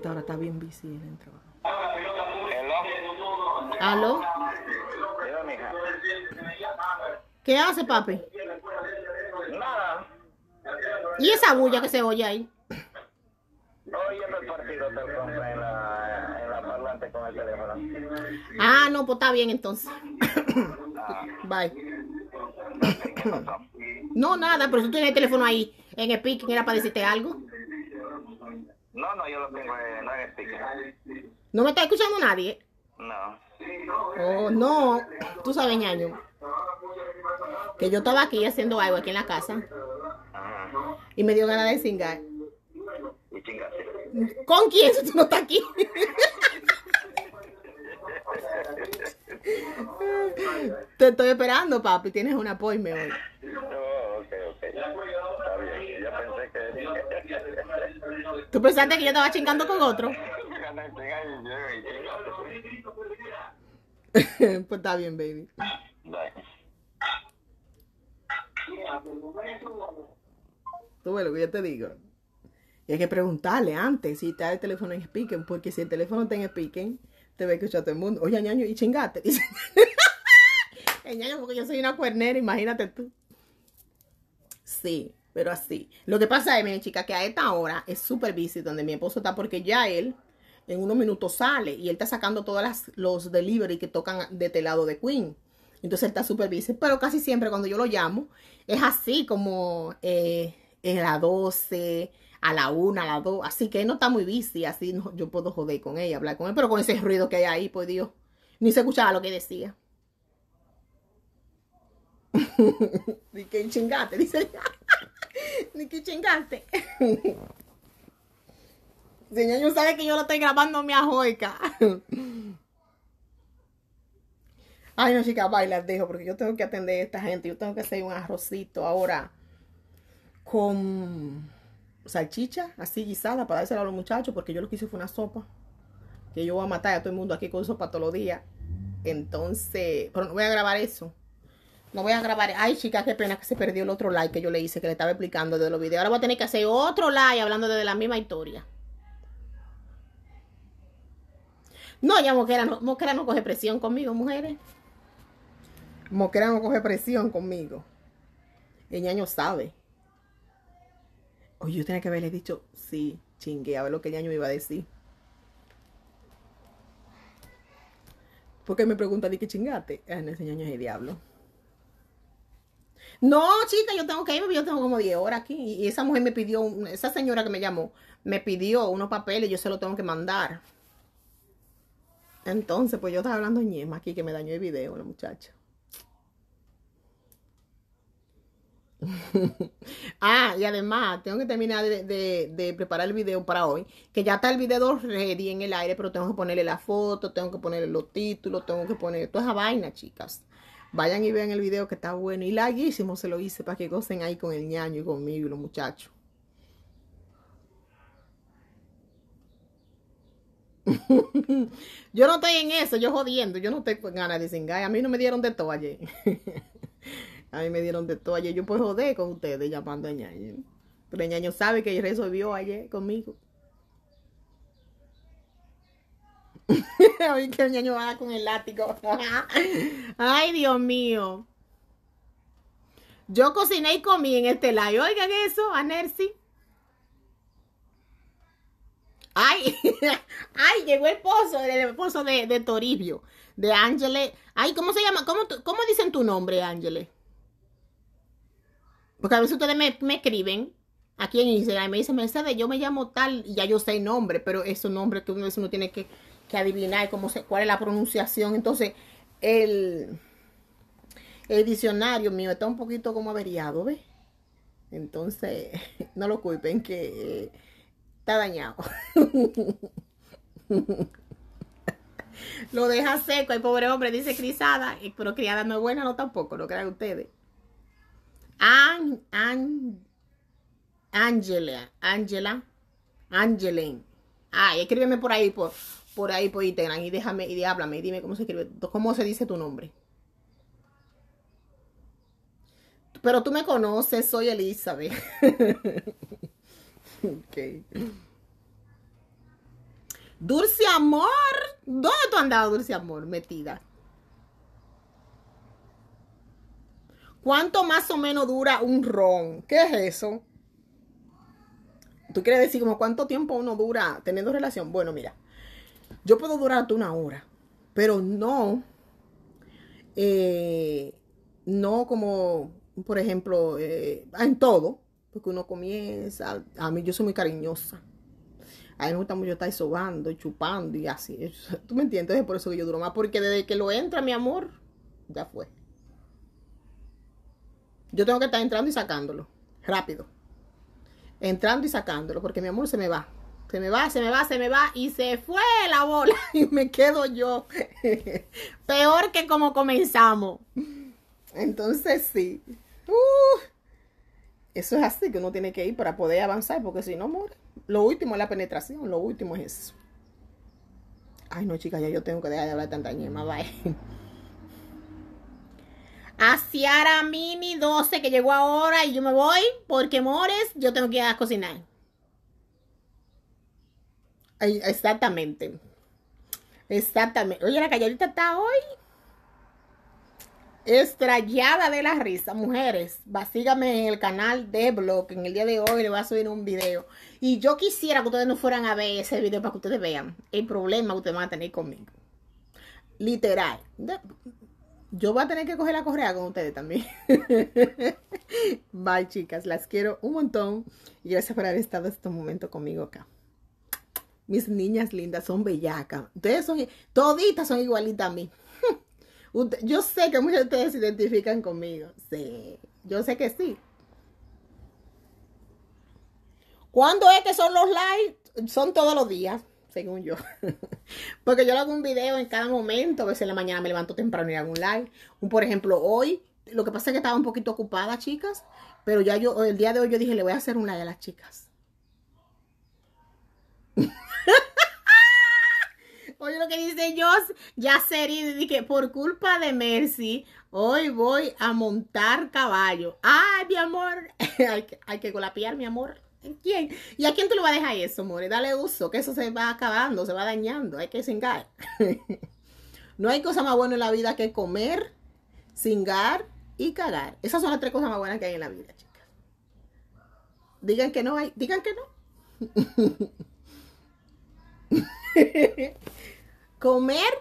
ahora está bien visible dentro. ¿Aló? ¿Qué hace, papi? Nada. ¿Y esa bulla que se oye ahí? Oye, el partido te en la, en la parlante con el teléfono. Ah, no, pues está bien entonces. Ah. Bye. No, nada, pero tú tienes el teléfono ahí en el pique, era para decirte algo no, me está escuchando nadie? No. Oh, no. Tú sabes, ñaño. Que yo estaba aquí haciendo algo aquí en la casa. Y me dio ganas de singar. ¿Con quién si no estás aquí? Te estoy esperando, papi. Tienes un apoyo hoy. ¿Tú pensaste que yo estaba chingando con otro? pues está bien, baby. Tú lo yo te digo. Y hay que preguntarle antes si está el teléfono en speaker, porque si el teléfono está en speaker, te a escuchar todo el mundo. Oye, ñaño, y chingate. ñaño, porque yo soy una cuernera, imagínate tú. Sí. Pero así. Lo que pasa es, miren, chica, que a esta hora es súper busy donde mi esposo está porque ya él en unos minutos sale y él está sacando todos los delivery que tocan de telado de Queen. Entonces él está súper busy. Pero casi siempre cuando yo lo llamo, es así como eh, en las 12, a la 1, a las 2. Así que él no está muy busy. Así no, yo puedo joder con él, hablar con él. Pero con ese ruido que hay ahí, pues Dios, ni se escuchaba lo que decía. Dice, chingate, dice. Ni que chingaste. Señor, yo sabe que yo lo estoy grabando mi ajoica. Ay, no, chica bailar, dejo, porque yo tengo que atender a esta gente. Yo tengo que hacer un arrocito ahora con salchicha, así guisada, para dársela a los muchachos, porque yo lo que hice fue una sopa. Que yo voy a matar a todo el mundo aquí con sopa todos los días. Entonces, pero no voy a grabar eso. No voy a grabar. Ay, chicas, qué pena que se perdió el otro like que yo le hice, que le estaba explicando de los videos. Ahora voy a tener que hacer otro like hablando de la misma historia. No, ya Moquera no, Moquera no coge presión conmigo, mujeres. Moquera no coge presión conmigo. El ñaño sabe. Oye, yo tenía que haberle dicho, sí, chingue, a ver lo que el ñaño iba a decir. Porque me pregunta, di que chingate. en ah, ese ñaño es el diablo. No, chica, yo tengo que irme, yo tengo como 10 horas aquí. Y esa mujer me pidió, esa señora que me llamó, me pidió unos papeles, yo se los tengo que mandar. Entonces, pues yo estaba hablando ñema aquí que me dañó el video, la muchacha. ah, y además tengo que terminar de, de, preparar el video para hoy, que ya está el video ready en el aire, pero tengo que ponerle la foto, tengo que ponerle los títulos, tengo que poner toda esa vaina, chicas. Vayan y vean el video que está bueno y larguísimo se lo hice para que gocen ahí con el ñaño y conmigo y los muchachos. yo no estoy en eso, yo jodiendo, yo no estoy con ganas de cingar. A mí no me dieron de todo ayer. a mí me dieron de todo ayer. Yo puedo joder con ustedes llamando a ñaño. Pero el ñaño sabe que resolvió ayer conmigo. Ay, qué ñaño va con el látigo. Ay, Dios mío. Yo cociné y comí en este live. Oigan eso, a Nercy. Ay, ay, llegó el pozo, el pozo de, Toribio, de Ángele. Ay, ¿cómo se llama? ¿Cómo, cómo dicen tu nombre, Ángele? Porque a veces ustedes me, escriben aquí en Instagram y me dicen, Mercedes, yo me llamo tal, y ya yo sé el nombre, pero es un nombre que uno, uno tiene que que adivinar cómo cuál es la pronunciación. Entonces, el, diccionario mío está un poquito como averiado, ¿ves? Entonces, no lo culpen que está dañado. lo deja seco, el pobre hombre dice crisada, eh, pero criada no es buena, no tampoco, lo crean ustedes. An, an, Angela, Angela, Ay, escríbeme por ahí, por, por ahí por pues, Instagram y déjame y háblame y dime cómo se escribe, cómo se dice tu nombre. Pero tú me conoces, soy Elizabeth. ok. Dulce amor. ¿Dónde tú andado, dulce amor? Metida. ¿Cuánto más o menos dura un ron? ¿Qué es eso? ¿Tú quieres decir como cuánto tiempo uno dura teniendo relación? Bueno, mira. Yo puedo durarte una hora, pero no, eh, no como, por ejemplo, eh, en todo, porque uno comienza, a mí yo soy muy cariñosa. A mí me gusta mucho estar sobando chupando y así. ¿Tú me entiendes? Es por eso que yo duro más. Porque desde que lo entra, mi amor, ya fue. Yo tengo que estar entrando y sacándolo. Rápido. Entrando y sacándolo. Porque mi amor se me va se me va, se me va, se me va y se fue la bola y me quedo yo. Peor que como comenzamos. Entonces sí. Uh, eso es así que uno tiene que ir para poder avanzar porque si no amor, Lo último es la penetración, lo último es eso. Ay no chicas, ya yo tengo que dejar de hablar tanta ñema, bye. A Ciara Mini 12 que llegó ahora y yo me voy porque mores, yo tengo que ir a cocinar. Exactamente. Exactamente. Oye, la calladita está hoy estrellada de la risa. Mujeres, síganme en el canal de blog. En el día de hoy le voy a subir un video. Y yo quisiera que ustedes no fueran a ver ese video para que ustedes vean el problema que ustedes van a tener conmigo. Literal. Yo voy a tener que coger la correa con ustedes también. Bye, chicas. Las quiero un montón. Y gracias por haber estado este momento conmigo acá. Mis niñas lindas son bellacas. Ustedes son, toditas son igualitas a mí. yo sé que Muchos de ustedes se identifican conmigo. Sí, yo sé que sí. ¿Cuándo es que son los likes? Son todos los días, según yo. Porque yo hago un video en cada momento. A veces en la mañana me levanto temprano y hago un like, por ejemplo, hoy, lo que pasa es que estaba un poquito ocupada, chicas. Pero ya yo, el día de hoy yo dije, le voy a hacer un like a las chicas. Oye lo que dice Joss, ya sería, dije, por culpa de Mercy, hoy voy a montar caballo. Ay, mi amor, hay, que, colapiar mi amor. ¿Quién? ¿Y a quién tú le vas a dejar eso, more? Dale uso, que eso se va acabando, se va dañando, hay que cingar. no hay cosa más buena en la vida que comer, cingar y cagar. Esas son las tres cosas más buenas que hay en la vida, chicas. Digan que no hay, digan que no. comer,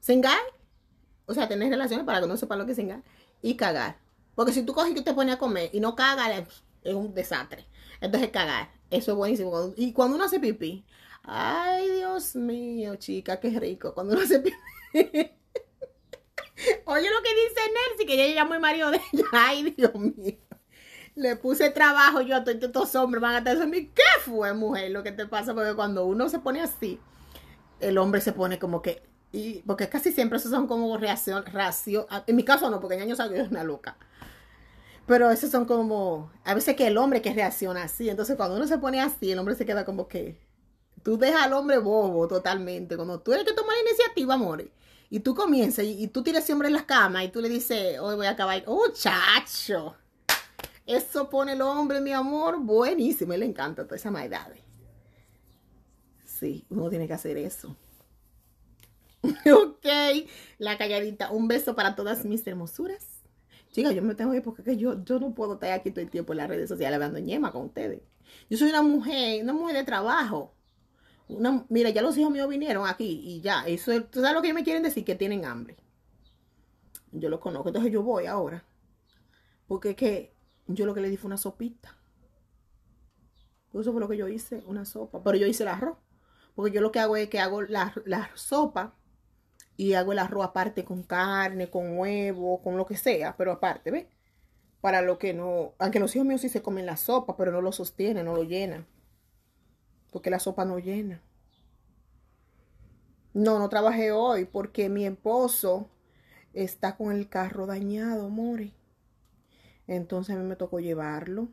Cengar o sea, tener relaciones para que no sepa lo que es y cagar. Porque si tú coges y te pones a comer y no cagas, es un desastre. Entonces, cagar, eso es buenísimo. Y cuando uno hace pipí, ay, Dios mío, chica, qué rico. Cuando uno hace pipí. Oye lo que dice Nelsi, que ella llamó el marido de ella. Ay, Dios mío le puse trabajo yo a todos estos hombres, van a estar ¿Qué fue, mujer? Lo que te pasa, porque cuando uno se pone así, el hombre se pone como que. Y, porque casi siempre esos son como reacción, ah, En mi caso no, porque ñaño sabe que es una loca. Pero esos son como. A veces que el hombre que reacciona así. Entonces cuando uno se pone así, el hombre se queda como que. Tú dejas al hombre bobo totalmente. Cuando tú eres que toma la iniciativa, amor y tú comienzas y, tú tiras siempre en la cama y tú le dices, hoy voy a acabar, oh chacho, eso pone el hombre, mi amor, buenísimo. le encanta toda esa maldad. Sí, uno tiene que hacer eso. ok, la calladita. Un beso para todas mis hermosuras. Chica, yo me tengo que ir porque yo, no puedo estar aquí todo el tiempo en las redes sociales hablando yema con ustedes. Yo soy una mujer, una mujer de trabajo. Una, mira, ya los hijos míos vinieron aquí y ya. Eso ¿Tú sabes lo que me quieren decir? Que tienen hambre. Yo lo conozco, entonces yo voy ahora. Porque es que yo lo que le di fue una sopita. Eso fue lo que yo hice, una sopa. Pero yo hice el arroz. Porque yo lo que hago es que hago la, sopa y hago el arroz aparte con carne, con huevo, con lo que sea, pero aparte, ¿ves? Para lo que no, aunque los hijos míos sí se comen la sopa, pero no lo sostienen, no lo llenan. Porque la sopa no llena. No, no trabajé hoy porque mi esposo está con el carro dañado, Mori. Entonces a mí me tocó llevarlo,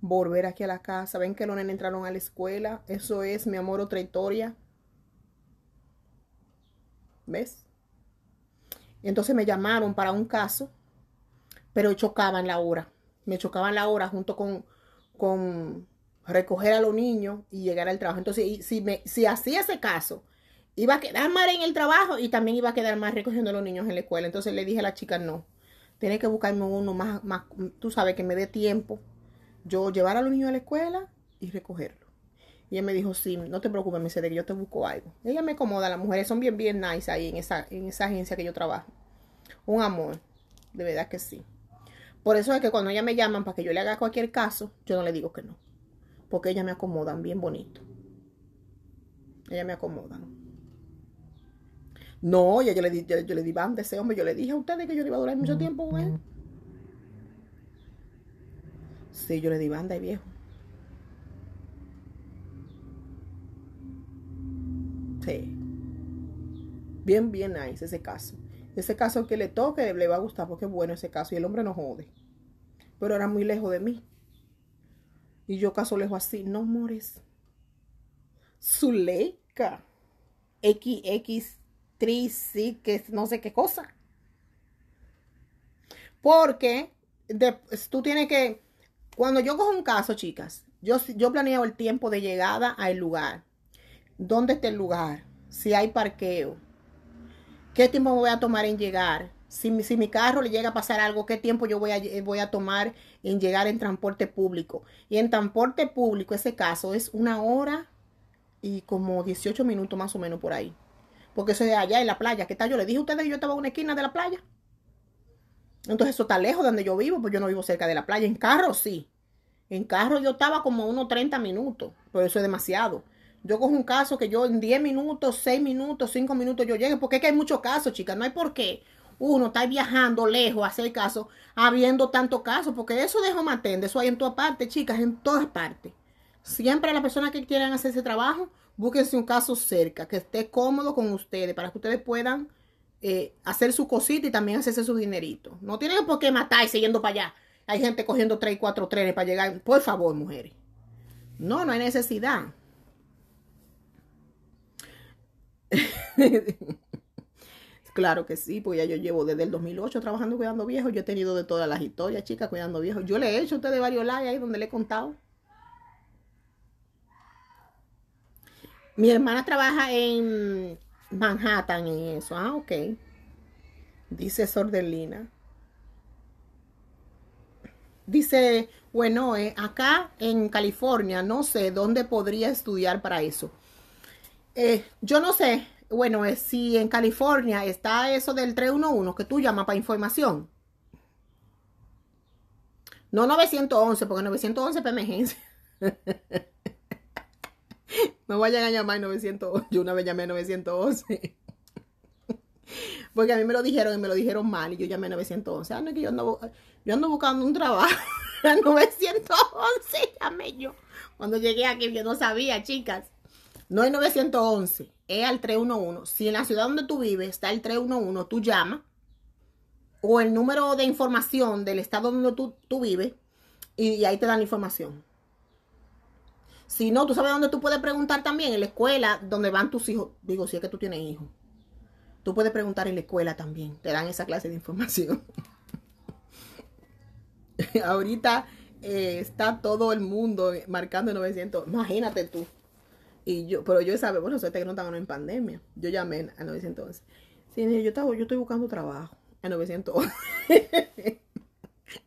volver aquí a la casa. Ven que los nenes entraron a la escuela. Eso es, mi amor, otra historia. ¿Ves? Entonces me llamaron para un caso, pero chocaban la hora. Me chocaban la hora junto con, con recoger a los niños y llegar al trabajo. Entonces, si, me, si hacía ese caso, iba a quedar mal en el trabajo y también iba a quedar mal recogiendo a los niños en la escuela. Entonces le dije a la chica, no, tiene que buscarme uno más, más, tú sabes, que me dé tiempo. Yo llevar a los niños a la escuela y recogerlo. Y ella me dijo, sí, no te preocupes, me sé yo te busco algo. Ella me acomoda, las mujeres son bien, bien nice ahí en esa, en esa agencia que yo trabajo. Un amor, de verdad que sí. Por eso es que cuando ella me llaman para que yo le haga cualquier caso, yo no le digo que no. Porque ellas me acomodan bien bonito. Ella me acomodan. No, ya yo le di, yo, le di banda a ese hombre. Yo le dije a ustedes que yo le iba a durar mucho mm, tiempo con mm. Sí, yo le di banda y viejo. Sí. Bien, bien nice ese caso. Ese caso que le toque le va a gustar porque es bueno ese caso y el hombre no jode. Pero era muy lejos de mí. Y yo caso lejos así. No, mores. Zuleika. XX sí que no sé qué cosa. Porque pues, tú tienes que, cuando yo cojo un caso, chicas, yo, yo planeo el tiempo de llegada al lugar. ¿Dónde está el lugar? Si hay parqueo. ¿Qué tiempo me voy a tomar en llegar? Si, si, mi carro le llega a pasar algo, ¿qué tiempo yo voy a, eh, voy a tomar en llegar en transporte público? Y en transporte público, ese caso es una hora y como 18 minutos más o menos por ahí. Porque eso es allá en la playa. ¿Qué tal? Yo le dije a ustedes que yo estaba en una esquina de la playa. Entonces eso está lejos de donde yo vivo, pues yo no vivo cerca de la playa. En carro sí. En carro yo estaba como unos 30 minutos, pero eso es demasiado. Yo cojo un caso que yo en 10 minutos, 6 minutos, 5 minutos yo llegué porque es que hay muchos casos, chicas, no hay por qué uno está viajando lejos a hacer caso, habiendo tanto caso, porque eso dejo matente eso hay en todas partes, chicas, en todas partes. Siempre las personas que quieran hacer ese trabajo búsquense un caso cerca, que esté cómodo con ustedes, para que ustedes puedan eh, hacer su cosita y también hacerse su dinerito. No tienen por qué matarse yendo para allá. Hay gente cogiendo 3 y 4 trenes para llegar. Por favor, mujeres. No, no hay necesidad. claro que sí, pues ya yo llevo desde el 2008 trabajando cuidando viejos. Yo he tenido de todas las historias, chicas, cuidando viejos. Yo le he hecho a ustedes varios lives ahí donde le he contado. Mi hermana trabaja en Manhattan y eso. Ah, ok. Dice Sordelina. Dice, bueno, eh, acá en California, no sé dónde podría estudiar para eso. Eh, yo no sé, bueno, eh, si en California está eso del 311 que tú llamas para información. No 911, porque 911 es emergencia. No vayan a llamar 911. Yo una vez llamé a 911. Porque a mí me lo dijeron y me lo dijeron mal. Y yo llamé 911. Ah, no, que yo ando, yo ando buscando un trabajo. A 911 llamé yo. Cuando llegué aquí, yo no sabía, chicas. No es 911, es al 311. Si en la ciudad donde tú vives está el 311, tú llamas. O el número de información del estado donde tú, vives. Y, y ahí te dan la información. Si no, tú sabes dónde tú puedes preguntar también, en la escuela, donde van tus hijos. Digo, si es que tú tienes hijos. Tú puedes preguntar en la escuela también. Te dan esa clase de información. Ahorita eh, está todo el mundo marcando 900. Imagínate tú. Y yo, pero yo ya bueno, suerte que no estaban en pandemia. Yo llamé a 911. Sí, yo, estaba, yo estoy buscando trabajo. A 911.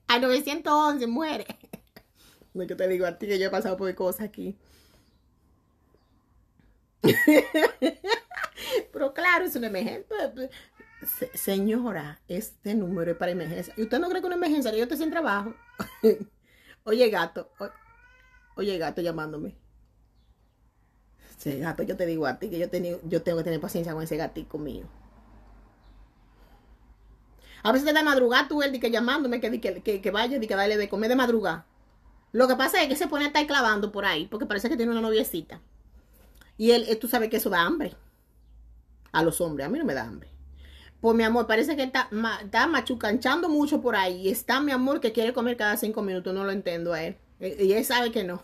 a 911, muere. Yo que te digo a ti, que yo he pasado por cosas aquí. Pero claro, es una emergencia. Pues, pues, señora, este número es para emergencia. ¿Y usted no cree que una emergencia? Yo estoy sin trabajo. oye, gato. oye, gato llamándome. Ese gato, yo te digo a ti que yo, tengo, yo tengo que tener paciencia con ese gatico mío. A veces te da madrugada tú él di que llamándome que, que, que, que vaya y que dale de comer de madrugada. Lo que pasa es que se pone a estar clavando por ahí, porque parece que tiene una noviecita. Y él, eh, tú sabes que eso da hambre. A los hombres, a mí no me da hambre. Pues mi amor, parece que está, machucanchando mucho por ahí. Y Está mi amor que quiere comer cada cinco minutos, no lo entiendo a él. Y él sabe que no.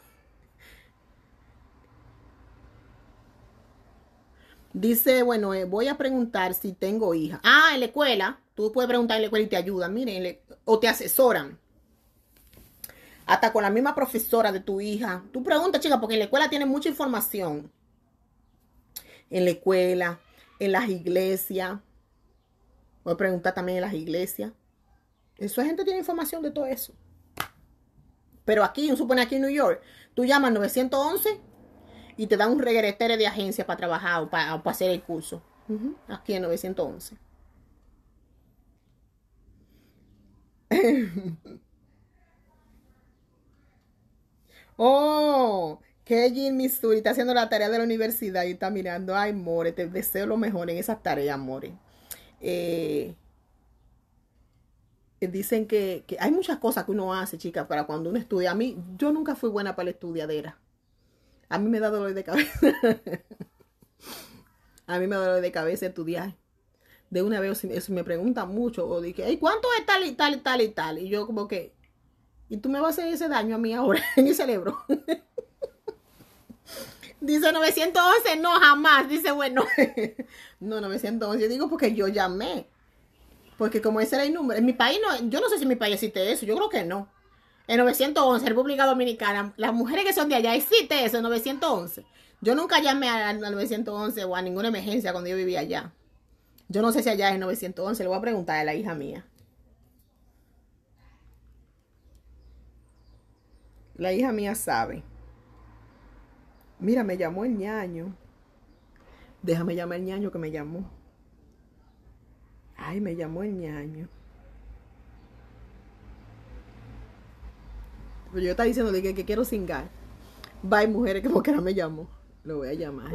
Dice, bueno, eh, voy a preguntar si tengo hija. Ah, en la escuela. Tú puedes preguntarle en la escuela y te ayudan, miren, o te asesoran hasta con la misma profesora de tu hija. Tú pregunta, chica, porque en la escuela tiene mucha información. En la escuela, en las iglesias. Voy a preguntar también en las iglesias. Esa gente tiene información de todo eso. Pero aquí, supone aquí en New York, tú llamas 911 y te dan un regretere de agencia para trabajar o para, hacer el curso. Aquí en 911. Oh, Kelly en Missouri está haciendo la tarea de la universidad y está mirando. Ay, More, te deseo lo mejor en esas tareas, More. Eh, eh, dicen que, hay muchas cosas que uno hace, chicas, para cuando uno estudia. A mí, yo nunca fui buena para la estudiadera. A mí me da dolor de cabeza. a mí me da dolor de cabeza estudiar. De una vez, si, me preguntan mucho, o dije, ay ¿cuánto es tal y tal y tal y tal? Y yo como que, y tú me vas a hacer ese daño a mí ahora, en mi cerebro. Dice 911, no, jamás. Dice, bueno, no, 911. Yo digo porque yo llamé. Porque como ese era el número, en mi país no, yo no sé si en mi país existe eso, yo creo que no. En 911, República Dominicana, las mujeres que son de allá existe eso, en 911. Yo nunca llamé a 911 o a ninguna emergencia cuando yo vivía allá. Yo no sé si allá es 911, le voy a preguntar a la hija mía. La hija mía sabe. Mira, me llamó el ñaño. Déjame llamar el ñaño que me llamó. Ay, me llamó el ñaño. Pero yo estaba diciendo que, quiero singar. Bye, mujeres, que qué no me llamó. Lo voy a llamar.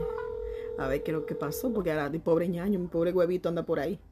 A ver qué es lo que pasó, porque ahora mi pobre ñaño, mi pobre huevito anda por ahí.